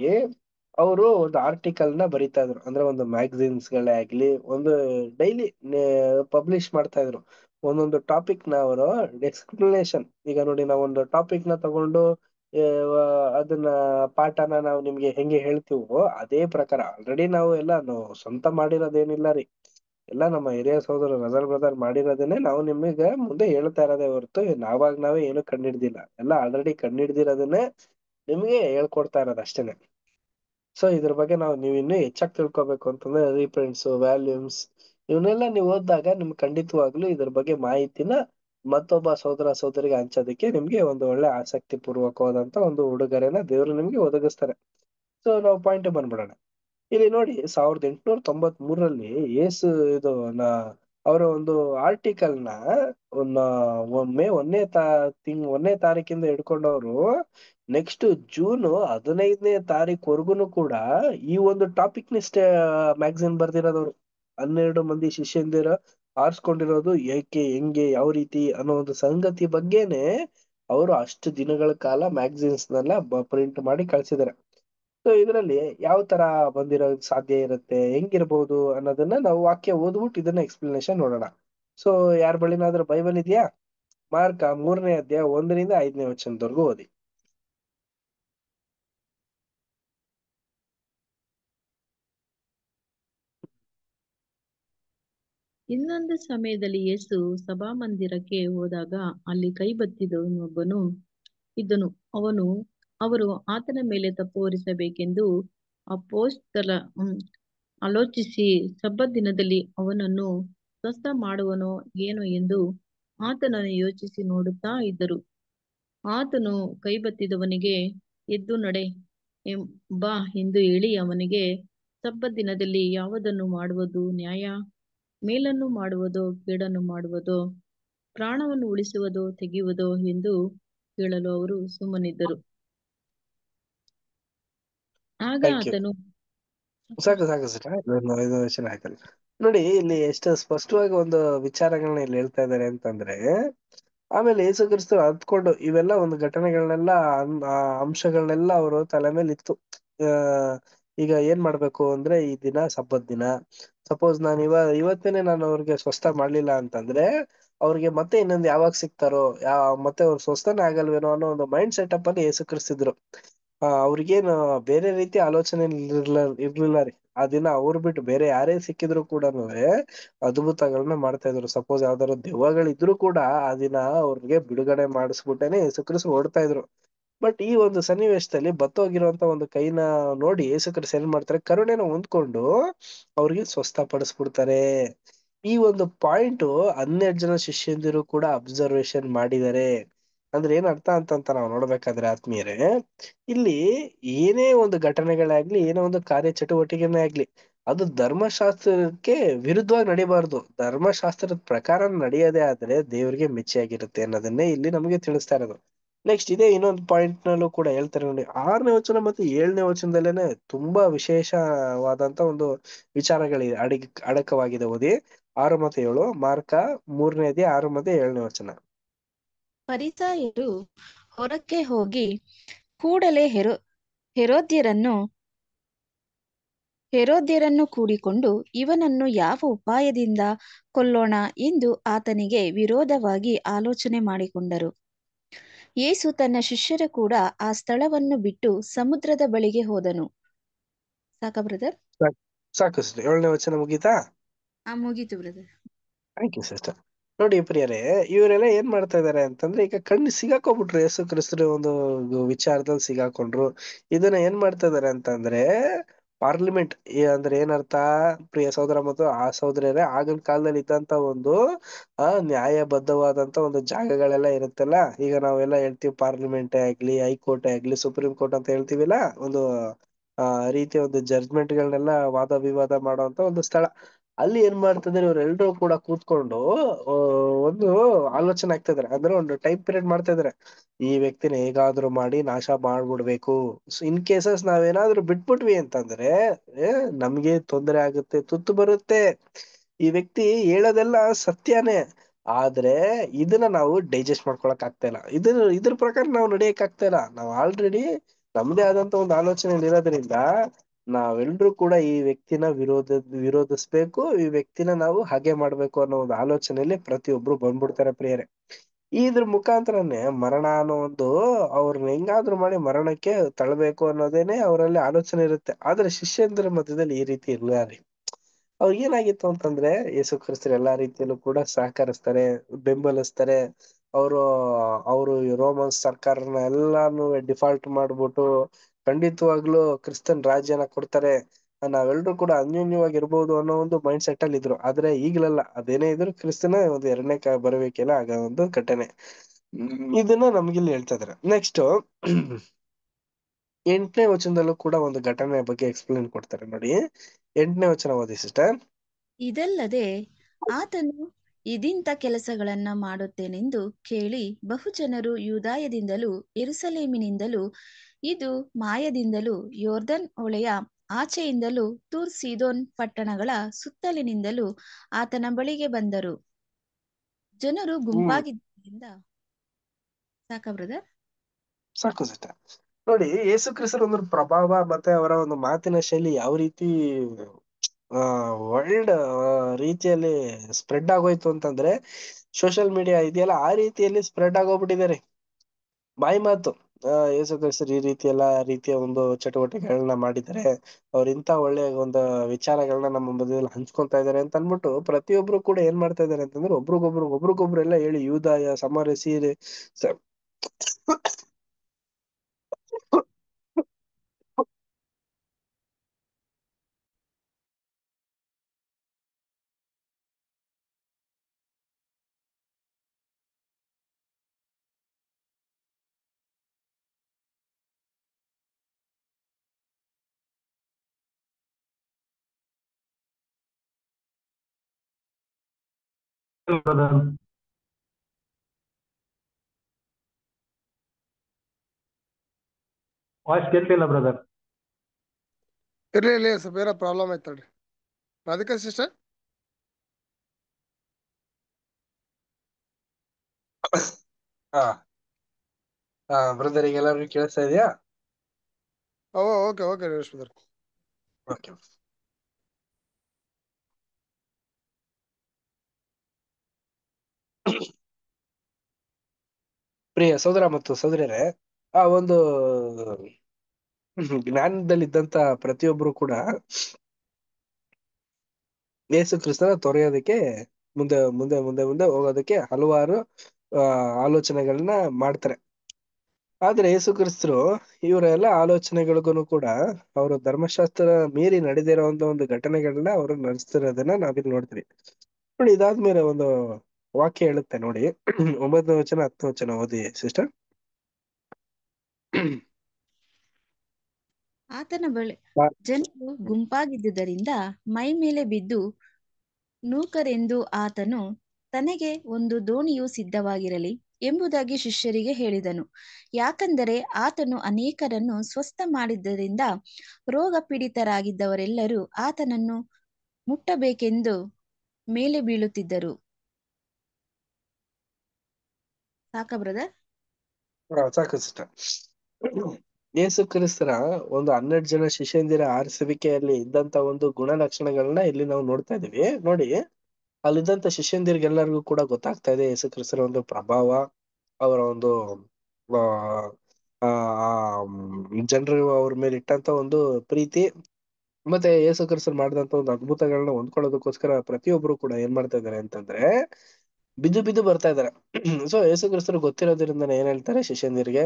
ಅವರು ಒಂದು ಆರ್ಟಿಕಲ್ ನ ಬರಿತಾ ಇದ್ರು ಅಂದ್ರೆ ಒಂದು ಮ್ಯಾಗಝಿನ್ಸ್ ಗಳೇ ಆಗ್ಲಿ ಒಂದು ಡೈಲಿ ಪಬ್ಲಿಷ್ ಮಾಡ್ತಾ ಇದ್ರು ಒಂದೊಂದು ಟಾಪಿಕ್ ನ ಅವರು ಎಕ್ಸ್ಪ್ಲನೇಷನ್ ಈಗ ನೋಡಿ ನಾವೊಂದು ಟಾಪಿಕ್ ನ ತಗೊಂಡು ಅದನ್ನ ಪಾಠನ ನಾವು ನಿಮ್ಗೆ ಹೆಂಗೆ ಹೇಳ್ತೀವೋ ಅದೇ ಪ್ರಕಾರ ಆಲ್ರೆಡಿ ನಾವು ಎಲ್ಲ ಸ್ವಂತ ಮಾಡಿರೋದೇನಿಲ್ಲ ರೀ ಎಲ್ಲಾ ನಮ್ಮ ಹಿರಿಯ ಸಹೋದರ ನಜರ್ ಬ್ರದರ್ ಮಾಡಿರೋದನ್ನೇ ನಾವು ನಿಮಗೆ ಮುಂದೆ ಹೇಳ್ತಾ ಇರೋದೇ ಹೊರತು ನಾವಾಗ ನಾವೇ ಏನು ಕಂಡಿಡ್ದಿಲ್ಲ ಎಲ್ಲ ಆಲ್ರೆಡಿ ಕಂಡಿಡ್ದಿರೋದನ್ನೇ ನಿಮಗೆ ಹೇಳ್ಕೊಡ್ತಾ ಇರೋದು ಅಷ್ಟೇನೆ ಸೊ ಇದ್ರ ಬಗ್ಗೆ ನಾವು ನೀವು ಇನ್ನೂ ಹೆಚ್ಚಾಗಿ ತಿಳ್ಕೊಬೇಕು ಅಂತಂದ್ರೆ ರೀಪ್ರಿಂಟ್ಸ್ ವ್ಯಾಲ್ಯೂಮ್ಸ್ ಇವನ್ನೆಲ್ಲ ನೀವು ಓದಿದಾಗ ನಿಮ್ಗೆ ಖಂಡಿತವಾಗ್ಲು ಇದ್ರ ಬಗ್ಗೆ ಮಾಹಿತಿನ ಮತ್ತೊಬ್ಬ ಸಹೋದರ ಸಹೋದರಿಗೆ ಹಂಚೋದಕ್ಕೆ ನಿಮ್ಗೆ ಒಂದು ಒಳ್ಳೆ ಆಸಕ್ತಿ ಪೂರ್ವಕವಾದಂತ ಒಂದು ಉಡುಗೊರೆನ ದೇವರು ನಿಮ್ಗೆ ಒದಗಿಸ್ತಾರೆ ಸೊ ನಾವು ಪಾಯಿಂಟ್ ಬಂದ್ಬಿಡೋಣ ಇಲ್ಲಿ ನೋಡಿ ಸಾವಿರದ ಎಂಟುನೂರ ತೊಂಬತ್ ಮೂರರಲ್ಲಿ ಏಸು ಇದು ನ ಅವರ ಒಂದು ಆರ್ಟಿಕಲ್ ನ ಒಮ್ಮೆ ಒಂದನೇ ತಾ ತಿಂಗ್ ಒಂದನೇ ತಾರೀಕಿಂದ ಹಿಡ್ಕೊಂಡವ್ರು ನೆಕ್ಸ್ಟ್ ಜೂನ್ ಹದಿನೈದನೇ ತಾರೀಕ್ವರೆಗೂ ಕೂಡ ಈ ಒಂದು ಟಾಪಿಕ್ ನಿಷ್ಟೇ ಮ್ಯಾಗ್ಝಿನ್ ಬರ್ದಿರೋದವ್ರು ಹನ್ನೆರಡು ಮಂದಿ ಶಿಷ್ಯಂದಿರ ಆರಿಸ್ಕೊಂಡಿರೋದು ಏಕೆ ಹೆಂಗೆ ಯಾವ ರೀತಿ ಅನ್ನೋ ಒಂದು ಸಂಗತಿ ಬಗ್ಗೆನೆ ಅವರು ಅಷ್ಟು ದಿನಗಳ ಕಾಲ ಮ್ಯಾಗ್ಝಿನ್ಸ್ ನೆಲ್ಲ ಪ್ರಿಂಟ್ ಮಾಡಿ ಕಳ್ಸಿದ್ದಾರೆ ಸೊ ಇದರಲ್ಲಿ ಯಾವ ತರ ಬಂದಿರೋ ಸಾಧ್ಯ ಇರುತ್ತೆ ಹೆಂಗಿರ್ಬೋದು ಅನ್ನೋದನ್ನ ನಾವು ವಾಕ್ಯ ಓದ್ಬಿಟ್ಟು ಇದನ್ನ ಎಕ್ಸ್ಪ್ಲನೇಷನ್ ನೋಡೋಣ ಸೊ ಯಾರ ಬಳಿನಾದ್ರೂ ಬೈಬಲ್ ಇದೆಯಾ ಮಾರ್ಕ ಮೂರನೇ ಅಧ್ಯಾಯ ಒಂದರಿಂದ ಐದನೇ ವಚನದವರೆಗೂ ಓದಿ ಇನ್ನೊಂದು ಸಮಯದಲ್ಲಿ ಯೇಸು ಸಭಾ ಮಂದಿರಕ್ಕೆ ಹೋದಾಗ ಅಲ್ಲಿ ಕೈ ಬತ್ತಿದವನೊಬ್ಬನು ಇದ್ದನು ಅವನು ಅವರು ಆತನ ಮೇಲೆ ತಪ್ಪು ಹೊರಿಸಬೇಕೆಂದು ಅಪೋಸ್ತಲ ಆಲೋಚಿಸಿ ಸಬ್ಬ ದಿನದಲ್ಲಿ ಅವನನ್ನು ಸ್ವಸ್ಥ ಮಾಡುವನೋ ಏನೋ ಎಂದು ಆತನನ್ನು ಯೋಚಿಸಿ ನೋಡುತ್ತಾ ಇದ್ದರು ಆತನು ಕೈಬತ್ತಿದವನಿಗೆ ಎದ್ದು ನಡೆ ಬಾ ಎಂದು ಹೇಳಿ ಅವನಿಗೆ ಸಬ್ಬ ದಿನದಲ್ಲಿ ಯಾವುದನ್ನು ಮಾಡುವುದು ನ್ಯಾಯ ಮೇಲನ್ನು ಮಾಡುವುದೋ ಕೇಡನ್ನು ಮಾಡುವುದೋ ಪ್ರಾಣವನ್ನು ಉಳಿಸುವುದೋ ತೆಗೆಯುವುದೋ ಎಂದು ಕೇಳಲು ಅವರು ಸುಮ್ಮನಿದ್ದರು ಆಗ ಥ್ಯಾಂಕ್ ಸಾಕು ಸಾಕು ಇದು ಆಯ್ತಲ್ಲ ನೋಡಿ ಇಲ್ಲಿ ಎಷ್ಟು ಸ್ಪಷ್ಟವಾಗಿ ಒಂದು ವಿಚಾರಗಳನ್ನ ಇಲ್ಲಿ ಹೇಳ್ತಾ ಇದ್ದಾರೆ ಅಂತಂದ್ರೆ ಆಮೇಲೆ ಯೇಸು ಕ್ರಿಸ್ತರು ಅಂದ್ಕೊಂಡು ಇವೆಲ್ಲ ಒಂದು ಘಟನೆಗಳನ್ನೆಲ್ಲ ಅಂಶಗಳನ್ನೆಲ್ಲ ಅವರು ತಲೆ ಮೇಲೆ ಇತ್ತು ಆ, ಈಗ ಏನ್ ಮಾಡ್ಬೇಕು ಅಂದ್ರೆ ಈ ದಿನ ಸಬ್ಬದ್ ದಿನ ಸಪೋಸ್ ನಾನು ಇವ ಇವತ್ತೇನೆ ನಾನು ಅವ್ರಿಗೆ ಸ್ವಸ್ಥ ಮಾಡ್ಲಿಲ್ಲ ಅಂತಂದ್ರೆ ಅವ್ರಿಗೆ ಮತ್ತೆ ಇನ್ನೊಂದು ಯಾವಾಗ ಸಿಗ್ತಾರೋ ಯಾವ ಮತ್ತೆ ಅವ್ರು ಸ್ವಸ್ಥನೇ ಆಗಲ್ವೇನೋ ಅನ್ನೋ ಒಂದು ಮೈಂಡ್ ಸೆಟ್ ಅಪ್ ಅಲ್ಲಿ ಯೇಸು ಕ್ರಿಸ್ತಿದ್ರು ಆ ಅವ್ರಿಗೇನು ಬೇರೆ ರೀತಿ ಆಲೋಚನೆ ಇರ್ಲಿಲ್ಲ ಇರ್ಲಿಲ್ಲ ರೀ ಆ ದಿನ ಅವ್ರು ಬಿಟ್ಟು ಬೇರೆ ಯಾರೇ ಸಿಕ್ಕಿದ್ರು ಕೂಡ ಅದ್ಭುತಗಳನ್ನ ಮಾಡ್ತಾ ಇದ್ರು ಸಪೋಸ್ ಯಾವ್ದಾದ್ರು ದೆವ್ವಗಳಿದ್ರು ಕೂಡ ಆ ದಿನ ಅವ್ರಿಗೆ ಬಿಡುಗಡೆ ಮಾಡಿಸ್ಬಿಟ್ಟೇನೆ ಏಸುಕ್ರಿಸ್ತ ಓಡ್ತಾ ಇದ್ರು ಬಟ್ ಈ ಒಂದು ಸನ್ನಿವೇಶದಲ್ಲಿ ಬತ್ತೋಗಿರುವಂತ ಒಂದು ಕೈನ ನೋಡಿ ಏಸುಕ್ರಿಸ್ತ ಏನ್ ಮಾಡ್ತಾರೆ ಕರುಣೆನ ಹೊಂದ್ಕೊಂಡು ಅವ್ರಿಗೆ ಸ್ವಸ್ಥ ಪಡಿಸ್ಬಿಡ್ತಾರೆ ಈ ಒಂದು ಪಾಯಿಂಟ್ ಹನ್ನೆರಡು ಜನ ಶಿಷ್ಯಂದಿರು ಕೂಡ ಅಬ್ಸರ್ವೇಷನ್ ಮಾಡಿದ್ದಾರೆ ಅಂದ್ರೆ ಏನ್ ಅರ್ಥ ಅಂತಂತ ನಾವು ನೋಡ್ಬೇಕಾದ್ರೆ ಆತ್ಮೀಯರೇ ಇಲ್ಲಿ ಏನೇ ಒಂದು ಘಟನೆಗಳಾಗ್ಲಿ ಏನೇ ಒಂದು ಕಾರ್ಯ ಚಟುವಟಿಕೆನೇ ಆಗ್ಲಿ ಅದು ಧರ್ಮಶಾಸ್ತ್ರಕ್ಕೆ ವಿರುದ್ಧವಾಗಿ ನಡಿಬಾರ್ದು ಧರ್ಮಶಾಸ್ತ್ರದ ಪ್ರಕಾರ ನಡೆಯದೇ ಆದ್ರೆ ದೇವರಿಗೆ ಮೆಚ್ಚಿಯಾಗಿರುತ್ತೆ ಅನ್ನೋದನ್ನೇ ಇಲ್ಲಿ ನಮಗೆ ತಿಳಿಸ್ತಾ ಇರೋದು ನೆಕ್ಸ್ಟ್ ಇದೇ ಇನ್ನೊಂದು ಪಾಯಿಂಟ್ ನಲ್ಲೂ ಕೂಡ ಹೇಳ್ತಾರೆ ನೋಡಿ ಆರನೇ ವಚನ ಮತ್ತು ಏಳನೇ ವಚನದಲ್ಲೇನೆ ತುಂಬಾ ವಿಶೇಷವಾದಂತ ಒಂದು ವಿಚಾರಗಳಿದೆ ಅಡಿ ಅಡಕವಾಗಿದೆ ಓದಿ ಆರು ಮತ್ತೆ ಏಳು ಮಾರ್ಕ ಮೂರನೇದೇ ಆರು ಮತ್ತೆ ಏಳನೇ ವಚನ ಫರಿಸಾಯರು ಹೊರಕ್ಕೆ ಹೋಗಿ ಕೂಡಲೇ ಹೆರೋ ಹೆರೋದ್ಯರನ್ನು ಹೆರೋದ್ಯರನ್ನು ಕೂಡಿಕೊಂಡು ಇವನನ್ನು ಯಾವ ಉಪಾಯದಿಂದ ಕೊಲ್ಲೋಣ ಎಂದು ಆತನಿಗೆ ವಿರೋಧವಾಗಿ ಆಲೋಚನೆ ಮಾಡಿಕೊಂಡರು ಯೇಸು ತನ್ನ ಶಿಷ್ಯರು ಕೂಡ ಆ ಸ್ಥಳವನ್ನು ಬಿಟ್ಟು ಸಮುದ್ರದ ಬಳಿಗೆ ಹೋದನು ಸಾಕ ಬ್ರದರ್ ಸಾಕು ಏಳನೇ ವಚನ ಮುಗೀತಾ ಆ ಮುಗೀತು ಬ್ರದರ್ ಥ್ಯಾಂಕ್ ಯು ಸಿಸ್ಟರ್ ನೋಡಿ ಪ್ರಿಯರೇ ಇವರೆಲ್ಲ ಏನ್ ಮಾಡ್ತಾ ಇದಾರೆ ಅಂತಂದ್ರೆ ಈಗ ಕಣ್ಣು ಸಿಗಾಕೋಬಿಟ್ರು ಯೇಸು ಕ್ರಿಸ್ತರು ಒಂದು ವಿಚಾರದಲ್ಲಿ ಸಿಗಾಕೊಂಡ್ರು ಇದನ್ನ ಏನ್ ಮಾಡ್ತಾ ಇದಾರೆ ಅಂತಂದ್ರೆ ಪಾರ್ಲಿಮೆಂಟ್ ಅಂದ್ರೆ ಏನರ್ಥ ಪ್ರಿಯ ಸಹೋದರ ಮತ್ತು ಆ ಸಹೋದರರೇ ಆಗಿನ ಕಾಲದಲ್ಲಿ ಇದ್ದಂತ ಒಂದು ಆ ನ್ಯಾಯಬದ್ಧವಾದಂತ ಒಂದು ಜಾಗಗಳೆಲ್ಲ ಇರುತ್ತಲ್ಲ ಈಗ ನಾವೆಲ್ಲ ಹೇಳ್ತೀವಿ ಪಾರ್ಲಿಮೆಂಟ್ ಆಗ್ಲಿ ಹೈಕೋರ್ಟ್ ಆಗ್ಲಿ ಸುಪ್ರೀಂ ಕೋರ್ಟ್ ಅಂತ ಹೇಳ್ತೀವಿಲ್ಲ ಒಂದು ಆ ರೀತಿಯ ಒಂದು ಜಡ್ಜ್ಮೆಂಟ್ ವಾದ ವಿವಾದ ಮಾಡುವಂತ ಒಂದು ಸ್ಥಳ ಅಲ್ಲಿ ಏನ್ ಮಾಡ್ತಿದಾರೆ ಇವರೆಲ್ಲರೂ ಕೂಡ ಕೂತ್ಕೊಂಡು ಒಂದು ಆಲೋಚನೆ ಆಗ್ತಾ ಇದಾರೆ ಅಂದ್ರೆ ಒಂದು ಟೈಪ್ ಪೀರಿಯಡ್ ಮಾಡ್ತಾ ಇದಾರೆ ಈ ವ್ಯಕ್ತಿನ ಹೇಗಾದ್ರು ಮಾಡಿ ನಾಶ ಮಾಡ್ಬಿಡ್ಬೇಕು ಇನ್ ಕೇಸಸ್ ಬಿಟ್ ಬಿಟ್ಬಿಟ್ವಿ ಅಂತಂದ್ರೆ ನಮ್ಗೆ ತೊಂದರೆ ಆಗುತ್ತೆ ತುತ್ತು ಬರುತ್ತೆ ಈ ವ್ಯಕ್ತಿ ಹೇಳೋದೆಲ್ಲ ಸತ್ಯನೇ ಆದ್ರೆ ಇದನ್ನ ನಾವು ಡೈಜೆಸ್ಟ್ ಮಾಡ್ಕೊಳಕ್ ಆಗ್ತಾ ಇಲ್ಲ ಇದ್ರ ಇದ್ರ ಪ್ರಕಾರ ನಾವು ನಡಿಯಕ್ ಆಗ್ತಾ ಇಲ್ಲ ನಾವು ಆಲ್ರೆಡಿ ನಮ್ದೇ ಆದಂತ ಒಂದು ಆಲೋಚನೆಗಳಿರೋದ್ರಿಂದ ನಾವೆಲ್ರೂ ಕೂಡ ಈ ವ್ಯಕ್ತಿನ ವಿರೋಧ ವಿರೋಧಿಸ್ಬೇಕು ಈ ವ್ಯಕ್ತಿನ ನಾವು ಹಾಗೆ ಮಾಡ್ಬೇಕು ಅನ್ನೋ ಒಂದು ಆಲೋಚನೆಯಲ್ಲಿ ಪ್ರತಿಯೊಬ್ರು ಬಂದ್ಬಿಡ್ತಾರೆ ಪ್ರಿಯರೇ ಇದ್ರ ಮುಖಾಂತರನೇ ಮರಣ ಅನ್ನೋ ಒಂದು ಅವ್ರನ್ನ ಹೆಂಗಾದ್ರೂ ಮಾಡಿ ಮರಣಕ್ಕೆ ತಳ್ಬೇಕು ಅನ್ನೋದೇನೆ ಅವರಲ್ಲಿ ಆಲೋಚನೆ ಇರುತ್ತೆ ಆದ್ರೆ ಶಿಷ್ಯಂದ್ರ ಮಧ್ಯದಲ್ಲಿ ಈ ರೀತಿ ಇಲ್ಲ ರೀ ಏನಾಗಿತ್ತು ಅಂತಂದ್ರೆ ಯೇಸು ಕ್ರಿಸ್ತರು ಎಲ್ಲಾ ರೀತಿಯಲ್ಲೂ ಕೂಡ ಸಹಕರಿಸ್ತಾರೆ ಬೆಂಬಲಿಸ್ತಾರೆ ಅವರು ಅವರು ರೋಮನ್ ಸರ್ಕಾರನ ಎಲ್ಲಾನು ಡಿಫಾಲ್ಟ್ ಮಾಡ್ಬಿಟ್ಟು ಖಂಡಿತವಾಗ್ಲೂ ಕ್ರಿಸ್ತನ್ ರಾಜ್ಯನ ಕೊಡ್ತಾರೆ ನಾವೆಲ್ಲರೂ ಕೂಡ ಅನ್ಯೋನ್ಯವಾಗಿ ಇರ್ಬೋದು ಅನ್ನೋ ಒಂದು ಮೈಂಡ್ ಸೆಟ್ ಅಲ್ಲಿ ಇದ್ರು ಆದ್ರೆ ಈಗಲಲ್ಲ ಅದೇನೇ ಇದ್ರು ಕ್ರಿಸ್ತನ ಒಂದು ಎರಡನೇ ಬರಬೇಕೆಲ್ಲ ಆಗ ಒಂದು ಘಟನೆ ಇದನ್ನ ನಮ್ಗಿಲ್ಲಿ ಹೇಳ್ತಾ ಇದಾರೆ ನೆಕ್ಸ್ಟ್ ಎಂಟನೇ ವಚನದಲ್ಲೂ ಕೂಡ ಒಂದು ಘಟನೆ ಬಗ್ಗೆ ಎಕ್ಸ್ಪ್ಲೇನ್ ಕೊಡ್ತಾರೆ ನೋಡಿ ಎಂಟನೇ ವಚನ ಓದಿ ಇದಲ್ಲದೆ ಆತನು ಇದಿಂತ ಕೆಲಸಗಳನ್ನು ಮಾಡುತ್ತೇನೆಂದು ಕೇಳಿ ಬಹುಜನರು ಯೂದಾಯದಿಂದಲೂ ಎರುಸಲೇಮಿನಿಂದಲೂ ಇದು ಮಾಯದಿಂದಲೂ ಯೋರ್ಧನ್ ಹೊಳೆಯ ಆಚೆಯಿಂದಲೂ ತೂರ್ ಸೀದೋನ್ ಪಟ್ಟಣಗಳ ಸುತ್ತಲಿನಿಂದಲೂ ಆತನ ಬಳಿಗೆ ಬಂದರು ಜನರು ಗುಂಪಾಗಿದ್ದರಿಂದ ಸಾಕ ಬ್ರದರ್ ಸಾಕು ನೋಡಿ ಯೇಸು ಕ್ರಿಸ್ತರ ಒಂದು ಪ್ರಭಾವ ಮತ್ತೆ ಅವರ ಒಂದು ಮಾತಿನ ಶೈಲಿ ಯಾವ ರೀತಿ ವರ್ಲ್ಡ್ ರೀತಿಯಲ್ಲಿ ಸ್ಪ್ರೆಡ್ ಆಗೋಯ್ತು ಅಂತಂದ್ರೆ ಸೋಷಿಯಲ್ ಮೀಡಿಯಾ ಇದೆಯಲ್ಲ ಆ ರೀತಿಯಲ್ಲಿ ಸ್ಪ್ರೆಡ್ ಆಗೋಗ್ಬಿಟ್ಟಿದ್ದಾರೆ ಬಾಯಿ ಮಾತು ಯೇಸು ಕ್ರಿಸ್ತರು ಈ ರೀತಿ ರೀತಿಯ ಒಂದು ಚಟುವಟಿಕೆಗಳನ್ನ ಮಾಡಿದ್ದಾರೆ ಅವ್ರು ಇಂಥ ಒಳ್ಳೆಯ ಒಂದು ವಿಚಾರಗಳನ್ನ ನಮ್ಮ ಮಧ್ಯದಲ್ಲಿ ಹಂಚ್ಕೊತಾ ಇದ್ದಾರೆ ಅಂತ ಅನ್ಬಿಟ್ಟು ಪ್ರತಿಯೊಬ್ರು ಕೂಡ ಏನ್ ಮಾಡ್ತಾ ಇದ್ದಾರೆ ಅಂತಂದ್ರೆ ಒಬ್ರಿಗೊಬ್ರು ಒಬ್ರಿಗೊಬ್ರು ಎಲ್ಲ ಹೇಳಿ ಯೂದಾಯ ಸಮರ ಸೀರೆ brother ವಾಯ್ಸ್ ಕೇಳ್ತಿಲ್ಲ ಬ್ರದರ್ ಇರ್ಲಿ ಇರ್ಲಿ ಸ್ವಲ್ಪ ಬೇರೆ ಪ್ರಾಬ್ಲಮ್ ಆಯ್ತು ನೋಡ್ರಿ ರಾಧಿಕಾ ಸಿಸ್ಟರ್ ಹಾ ಹಾ ಬ್ರದರ್ ಈಗ ಎಲ್ಲರಿಗೂ ಕೇಳಿಸ್ತಾ ಇದೆಯಾ oh okay okay brother okay ಪ್ರಿಯ ಸೋದರ ಮತ್ತು ಸಹೋದರಿಯರೇ ಆ ಒಂದು ಜ್ಞಾನದಲ್ಲಿದ್ದಂತ ಪ್ರತಿಯೊಬ್ರು ಕೂಡ ಯೇಸು ಕ್ರಿಸ್ತನ ತೊರೆಯೋದಕ್ಕೆ ಮುಂದೆ ಮುಂದೆ ಮುಂದೆ ಮುಂದೆ ಹೋಗೋದಕ್ಕೆ ಹಲವಾರು ಆಲೋಚನೆಗಳನ್ನ ಮಾಡ್ತಾರೆ ಆದ್ರೆ ಯೇಸು ಕ್ರಿಸ್ತರು ಎಲ್ಲ ಆಲೋಚನೆಗಳಿಗೂ ಕೂಡ ಅವರು ಧರ್ಮಶಾಸ್ತ್ರ ಮೀರಿ ನಡೆದಿರೋ ಒಂದು ಘಟನೆಗಳನ್ನ ಅವರು ನಡೆಸ್ತಿರೋದನ್ನ ನಾವಿಲ್ಲಿ ನೋಡ್ತೀವಿ ನೋಡಿ ಇದಾದ್ಮೇಲೆ ಒಂದು ವಾಕ್ಯ ಹೇಳುತ್ತೆ ನೋಡಿ ಒಂಬತ್ತನೇ ವಚನ ಹತ್ತು ವಚನ ಓದಿ ಸಿಸ್ಟರ್ ಆತನ ಬಳಿ ಜನರು ಗುಂಪಾಗಿದ್ದುದರಿಂದ ಮೈ ಮೇಲೆ ಬಿದ್ದು ನೂಕರೆಂದು ಆತನು ತನಗೆ ಒಂದು ದೋಣಿಯು ಸಿದ್ಧವಾಗಿರಲಿ ಎಂಬುದಾಗಿ ಶಿಷ್ಯರಿಗೆ ಹೇಳಿದನು ಯಾಕಂದರೆ ಆತನು ಅನೇಕರನ್ನು ಸ್ವಸ್ಥ ಮಾಡಿದ್ದರಿಂದ ರೋಗ ಪೀಡಿತರಾಗಿದ್ದವರೆಲ್ಲರೂ ಆತನನ್ನು ಮುಟ್ಟಬೇಕೆಂದು ಮೇಲೆ ಬೀಳುತ್ತಿದ್ದರು ಸಾಕ ಬ್ರದರ್ ಸಿಸ್ಟರ್ ಯೇಸು ಕ್ರಿಸ್ತರ ಒಂದು ಹನ್ನೆರಡು ಜನ ಶಿಷ್ಯಂದಿರ ಆರಿಸುವಿಕೆಯಲ್ಲಿ ಇದ್ದಂತ ಒಂದು ಗುಣಲಕ್ಷಣಗಳನ್ನ ಇಲ್ಲಿ ನಾವು ನೋಡ್ತಾ ಇದೀವಿ ನೋಡಿ ಅಲ್ಲಿದ್ದಂತ ಶಿಷ್ಯಂದಿರ್ಗೆಲ್ಲರಿಗೂ ಕೂಡ ಗೊತ್ತಾಗ್ತಾ ಇದೆ ಯೇಸು ಕ್ರಿಸ್ತರ ಒಂದು ಪ್ರಭಾವ ಅವರ ಒಂದು ಆ ಜನರು ಅವ್ರ ಮೇಲೆ ಇಟ್ಟಂತ ಒಂದು ಪ್ರೀತಿ ಮತ್ತೆ ಯೇಸು ಕ್ರಿಸ್ತರ್ ಮಾಡಿದಂತ ಒಂದು ಅದ್ಭುತಗಳನ್ನ ಹೊಂದ್ಕೊಳ್ಳೋದಕ್ಕೋಸ್ಕರ ಪ್ರತಿಯೊಬ್ರು ಕೂಡ ಏನ್ ಮಾಡ್ತಾ ಇದಾರೆ ಅಂತಂದ್ರೆ ಬಿದ್ದು ಬಿದ್ದು ಬರ್ತಾ ಇದ್ದಾರೆ ಸೊ ಯೇಸು ಕ್ರಿಸ್ತರು ಗೊತ್ತಿರೋದ್ರಿಂದ ಏನ್ ಹೇಳ್ತಾರೆ ಶಿಷ್ಯಂದಿರಿಗೆ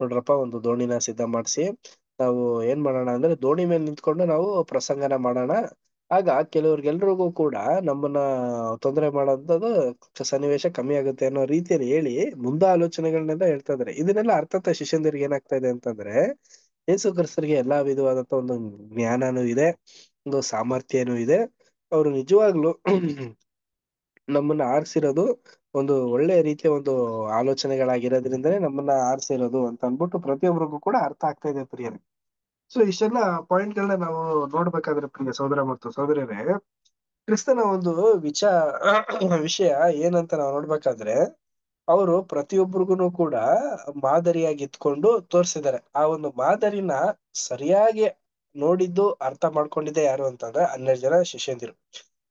ನೋಡ್ರಪ್ಪ ಒಂದು ದೋಣಿನ ಸಿದ್ಧ ಮಾಡಿಸಿ ನಾವು ಏನ್ ಮಾಡೋಣ ಅಂದ್ರೆ ದೋಣಿ ಮೇಲೆ ನಿಂತ್ಕೊಂಡು ನಾವು ಪ್ರಸಂಗನ ಮಾಡೋಣ ಆಗ ಕೆಲವ್ರಿಗೆಲ್ರಿಗೂ ಕೂಡ ನಮ್ಮನ್ನ ತೊಂದರೆ ಮಾಡೋದ್ ಸನ್ನಿವೇಶ ಕಮ್ಮಿ ಆಗುತ್ತೆ ಅನ್ನೋ ರೀತಿಯಲ್ಲಿ ಹೇಳಿ ಮುಂದ ಆಲೋಚನೆಗಳನ್ನೆಲ್ಲ ಹೇಳ್ತಾ ಇದಾರೆ ಇದನ್ನೆಲ್ಲ ಅರ್ಥತ ಶಿಷ್ಯಂದಿರಿಗೆ ಏನಾಗ್ತಾ ಇದೆ ಅಂತಂದ್ರೆ ಯೇಸು ಕ್ರಿಸ್ತರಿಗೆ ಎಲ್ಲಾ ವಿಧವಾದಂತ ಒಂದು ಜ್ಞಾನನೂ ಇದೆ ಒಂದು ಸಾಮರ್ಥ್ಯನೂ ಇದೆ ಅವರು ನಿಜವಾಗ್ಲು ನಮ್ಮನ್ನ ಆರಿಸಿರೋದು ಒಂದು ಒಳ್ಳೆ ರೀತಿಯ ಒಂದು ಆಲೋಚನೆಗಳಾಗಿರೋದ್ರಿಂದನೇ ನಮ್ಮನ್ನ ಆರಿಸಿರೋದು ಅಂತ ಅನ್ಬಿಟ್ಟು ಪ್ರತಿಯೊಬ್ರಿಗೂ ಕೂಡ ಅರ್ಥ ಆಗ್ತಾ ಇದೆ ಪ್ರಿಯರೇ ಸೊ ಇಷ್ಟೆಲ್ಲ ಪಾಯಿಂಟ್ಗಳನ್ನ ನಾವು ನೋಡ್ಬೇಕಾದ್ರೆ ಪ್ರಿಯ ಸೋದರ ಮತ್ತು ಸಹೋದರಿಯರೇ ಕ್ರಿಸ್ತನ ಒಂದು ವಿಚ ವಿಷಯ ಏನಂತ ನಾವು ನೋಡ್ಬೇಕಾದ್ರೆ ಅವರು ಪ್ರತಿಯೊಬ್ಬರಿಗೂ ಕೂಡ ಮಾದರಿಯಾಗಿ ಇದ್ಕೊಂಡು ತೋರಿಸಿದ್ದಾರೆ ಆ ಒಂದು ಮಾದರಿನ ಸರಿಯಾಗಿ ನೋಡಿದ್ದು ಅರ್ಥ ಮಾಡ್ಕೊಂಡಿದ್ದೆ ಯಾರು ಅಂತಂದ್ರೆ ಹನ್ನೆರಡು ಜನ ಶಿಷ್ಯಂದಿರು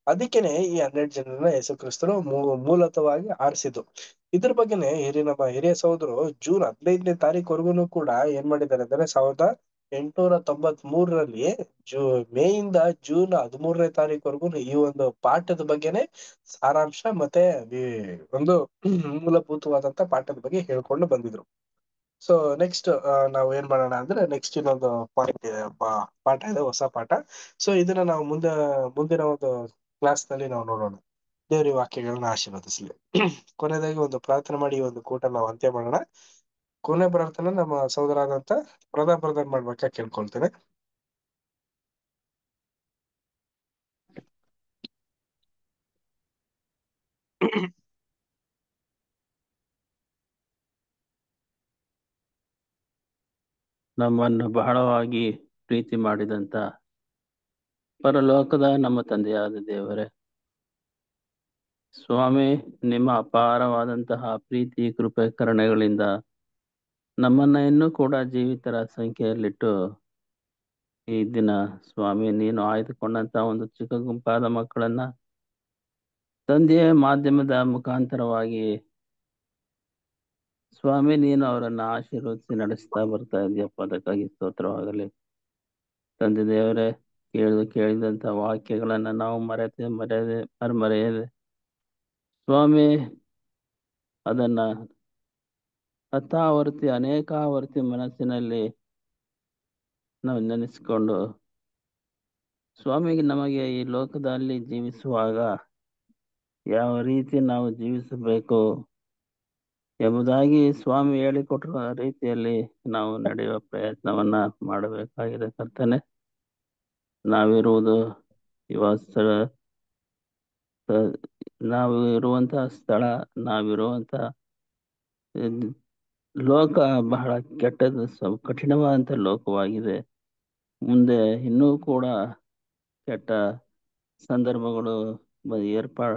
ಅದಕ್ಕೇನೆ ಈ ಹನ್ನೆರಡು ಜನರನ್ನ ಯೇಸು ಕ್ರಿಸ್ತರು ಮೂಲತವಾಗಿ ಆರಿಸಿದ್ರು ಇದ್ರ ಬಗ್ಗೆನೆ ಹಿರಿಯ ನಮ್ಮ ಹಿರಿಯ ಸಹೋದರು ಜೂನ್ ಹದಿನೈದನೇ ತಾರೀಕುವರೆಗೂ ಕೂಡ ಏನ್ ಮಾಡಿದ್ದಾರೆ ಅಂದ್ರೆ ಸಾವಿರದ ಎಂಟುನೂರ ತೊಂಬತ್ ಮೂರರಲ್ಲಿ ಜೂ ಮೇ ಇಂದ ಜೂನ್ ಹದಿಮೂರನೇ ವರ್ಗು ಈ ಒಂದು ಪಾಠದ ಬಗ್ಗೆನೆ ಸಾರಾಂಶ ಮತ್ತೆ ಒಂದು ಮೂಲಭೂತವಾದಂತ ಪಾಠದ ಬಗ್ಗೆ ಹೇಳ್ಕೊಂಡು ಬಂದಿದ್ರು ಸೊ ನೆಕ್ಸ್ಟ್ ನಾವು ಏನ್ ಮಾಡೋಣ ಅಂದ್ರೆ ನೆಕ್ಸ್ಟ್ ಇನ್ನೊಂದು ಪಾಯಿಂಟ್ ಇದೆ ಪಾಠ ಇದೆ ಹೊಸ ಪಾಠ ಸೊ ಇದನ್ನ ನಾವು ಮುಂದೆ ಮುಂದಿನ ಒಂದು ಕ್ಲಾಸ್ ನಲ್ಲಿ ನಾವು ನೋಡೋಣ ದೇವರಿ ವಾಕ್ಯಗಳನ್ನ ಆಶೀರ್ವದಿಸಲಿ ಕೊನೆಯದಾಗಿ ಒಂದು ಪ್ರಾರ್ಥನೆ ಮಾಡಿ ಒಂದು ಕೂಟ ನಾವು ಅಂತ್ಯ ಮಾಡೋಣ ಕೊನೆ ಪ್ರಾರ್ಥನೆ ನಮ್ಮ ಸಹೋದರಾದಂತ ಪ್ರಧಾನ ಪ್ರಧಾನ ಮಾಡ್ಬೇಕ ಕೇಳ್ಕೊಳ್ತೇನೆ ನಮ್ಮನ್ನು ಬಹಳವಾಗಿ ಪ್ರೀತಿ ಮಾಡಿದಂತ ಪರಲೋಕದ ನಮ್ಮ ತಂದೆಯಾದ ದೇವರೇ ಸ್ವಾಮಿ ನಿಮ್ಮ ಅಪಾರವಾದಂತಹ ಪ್ರೀತಿ ಕೃಪೆ ಕರಣೆಗಳಿಂದ ನಮ್ಮನ್ನ ಇನ್ನೂ ಕೂಡ ಜೀವಿತರ ಸಂಖ್ಯೆಯಲ್ಲಿಟ್ಟು ಈ ದಿನ ಸ್ವಾಮಿ ನೀನು ಆಯ್ದುಕೊಂಡಂತಹ ಒಂದು ಚಿಕ್ಕ ಗುಂಪಾದ ಮಕ್ಕಳನ್ನ ತಂದೆಯ ಮಾಧ್ಯಮದ ಮುಖಾಂತರವಾಗಿ ಸ್ವಾಮಿ ನೀನು ಅವರನ್ನು ಆಶೀರ್ವದಿಸಿ ನಡೆಸ್ತಾ ಬರ್ತಾ ಇದೆಯಪ್ಪ ಅದಕ್ಕಾಗಿ ಸ್ತೋತ್ರವಾಗಲಿ ತಂದೆ ದೇವರೇ ಕೇಳಿದು ಕೇಳಿದಂತ ವಾಕ್ಯಗಳನ್ನು ನಾವು ಮರೆತೆ ಮರೆಯದೆ ಮರೆಯದೆ ಸ್ವಾಮಿ ಅದನ್ನ ಹತ್ತಾವರ್ತಿ ಅನೇಕಾವರ್ತಿ ಮನಸ್ಸಿನಲ್ಲಿ ನಾವು ನೆನೆಸಿಕೊಂಡು ಸ್ವಾಮಿಗೆ ನಮಗೆ ಈ ಲೋಕದಲ್ಲಿ ಜೀವಿಸುವಾಗ ಯಾವ ರೀತಿ ನಾವು ಜೀವಿಸಬೇಕು ಎಂಬುದಾಗಿ ಸ್ವಾಮಿ ಹೇಳಿಕೊಟ್ಟಿರುವ ರೀತಿಯಲ್ಲಿ ನಾವು ನಡೆಯುವ ಪ್ರಯತ್ನವನ್ನ ಮಾಡಬೇಕಾಗಿದೆ ಕರ್ತನೆ ನಾವಿರುವುದು ಇವ ಸ್ಥಳ ನಾವು ಇರುವಂತಹ ಸ್ಥಳ ನಾವಿರುವಂತಹ ಲೋಕ ಬಹಳ ಕೆಟ್ಟದ್ದು ಸ್ವಲ್ಪ ಕಠಿಣವಾದಂತ ಲೋಕವಾಗಿದೆ ಮುಂದೆ ಇನ್ನೂ ಕೂಡ ಕೆಟ್ಟ ಸಂದರ್ಭಗಳು ಏರ್ಪಾಡ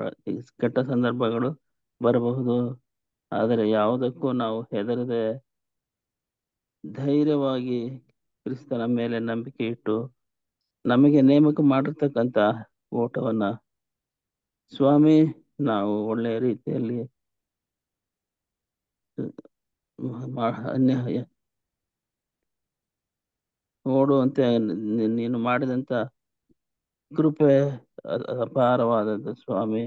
ಕೆಟ್ಟ ಸಂದರ್ಭಗಳು ಬರಬಹುದು ಆದರೆ ಯಾವುದಕ್ಕೂ ನಾವು ಹೆದರದೆ ಧೈರ್ಯವಾಗಿ ಕ್ರಿಸ್ತನ ಮೇಲೆ ನಂಬಿಕೆ ಇಟ್ಟು ನಮಗೆ ನೇಮಕ ಮಾಡಿರ್ತಕ್ಕಂಥ ಓಟವನ್ನ ಸ್ವಾಮಿ ನಾವು ಒಳ್ಳೆಯ ರೀತಿಯಲ್ಲಿ ಅನ್ಯಾಯ ಓಡುವಂತೆ ನೀನು ಮಾಡಿದಂತ ಕೃಪೆ ಅಪಾರವಾದದ್ದು ಸ್ವಾಮಿ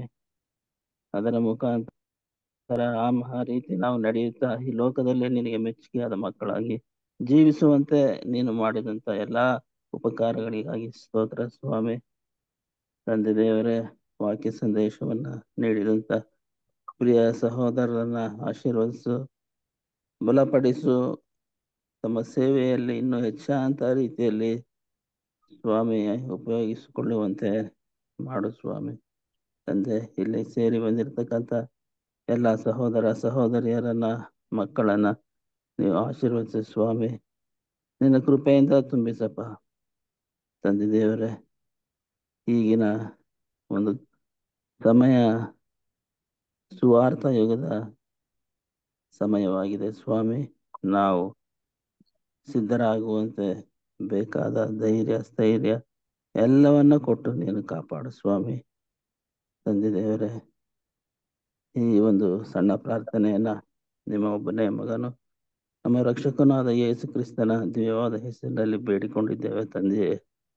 ಅದರ ಮುಖಾಂತರ ಆ ರೀತಿ ನಾವು ನಡೆಯುತ್ತಾ ಈ ಲೋಕದಲ್ಲಿ ನಿನಗೆ ಮೆಚ್ಚುಗೆಯಾದ ಮಕ್ಕಳಾಗಿ ಜೀವಿಸುವಂತೆ ನೀನು ಮಾಡಿದಂತ ಎಲ್ಲಾ ಉಪಕಾರಗಳಿಗಾಗಿ ಸ್ತೋತ್ರ ಸ್ವಾಮಿ ತಂದೆ ದೇವರೇ ವಾಕ್ಯ ಸಂದೇಶವನ್ನ ನೀಡಿದಂತ ಪ್ರಿಯ ಸಹೋದರರನ್ನ ಆಶೀರ್ವದಿಸು ಬಲಪಡಿಸು ತಮ್ಮ ಸೇವೆಯಲ್ಲಿ ಇನ್ನೂ ಹೆಚ್ಚಾದಂತ ರೀತಿಯಲ್ಲಿ ಸ್ವಾಮಿ ಉಪಯೋಗಿಸಿಕೊಳ್ಳುವಂತೆ ಮಾಡು ಸ್ವಾಮಿ ತಂದೆ ಇಲ್ಲಿ ಸೇರಿ ಬಂದಿರತಕ್ಕಂಥ ಎಲ್ಲ ಸಹೋದರ ಸಹೋದರಿಯರನ್ನ ಮಕ್ಕಳನ್ನ ನೀವು ಆಶೀರ್ವದಿಸಿ ಸ್ವಾಮಿ ನಿನ್ನ ಕೃಪೆಯಿಂದ ತುಂಬಿಸಪ್ಪ ತಂದೆ ದೇವರೇ ಈಗಿನ ಒಂದು ಸಮಯ ಸುವಾರ್ಥ ಯುಗದ ಸಮಯವಾಗಿದೆ ಸ್ವಾಮಿ ನಾವು ಸಿದ್ಧರಾಗುವಂತೆ ಬೇಕಾದ ಧೈರ್ಯ ಸ್ಥೈರ್ಯ ಎಲ್ಲವನ್ನ ಕೊಟ್ಟು ನೀನು ಕಾಪಾಡು ಸ್ವಾಮಿ ತಂದೆ ದೇವರೇ ಈ ಒಂದು ಸಣ್ಣ ಪ್ರಾರ್ಥನೆಯನ್ನ ನಿಮ್ಮ ಒಬ್ಬನೇ ಮಗನು ನಮ್ಮ ರಕ್ಷಕನಾದ ಯೇಸು ಕ್ರಿಸ್ತನ ದಿವ್ಯವಾದ ಹೆಸರಿನಲ್ಲಿ ಬೇಡಿಕೊಂಡಿದ್ದೇವೆ ತಂದೆಯೇ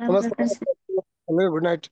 Good night.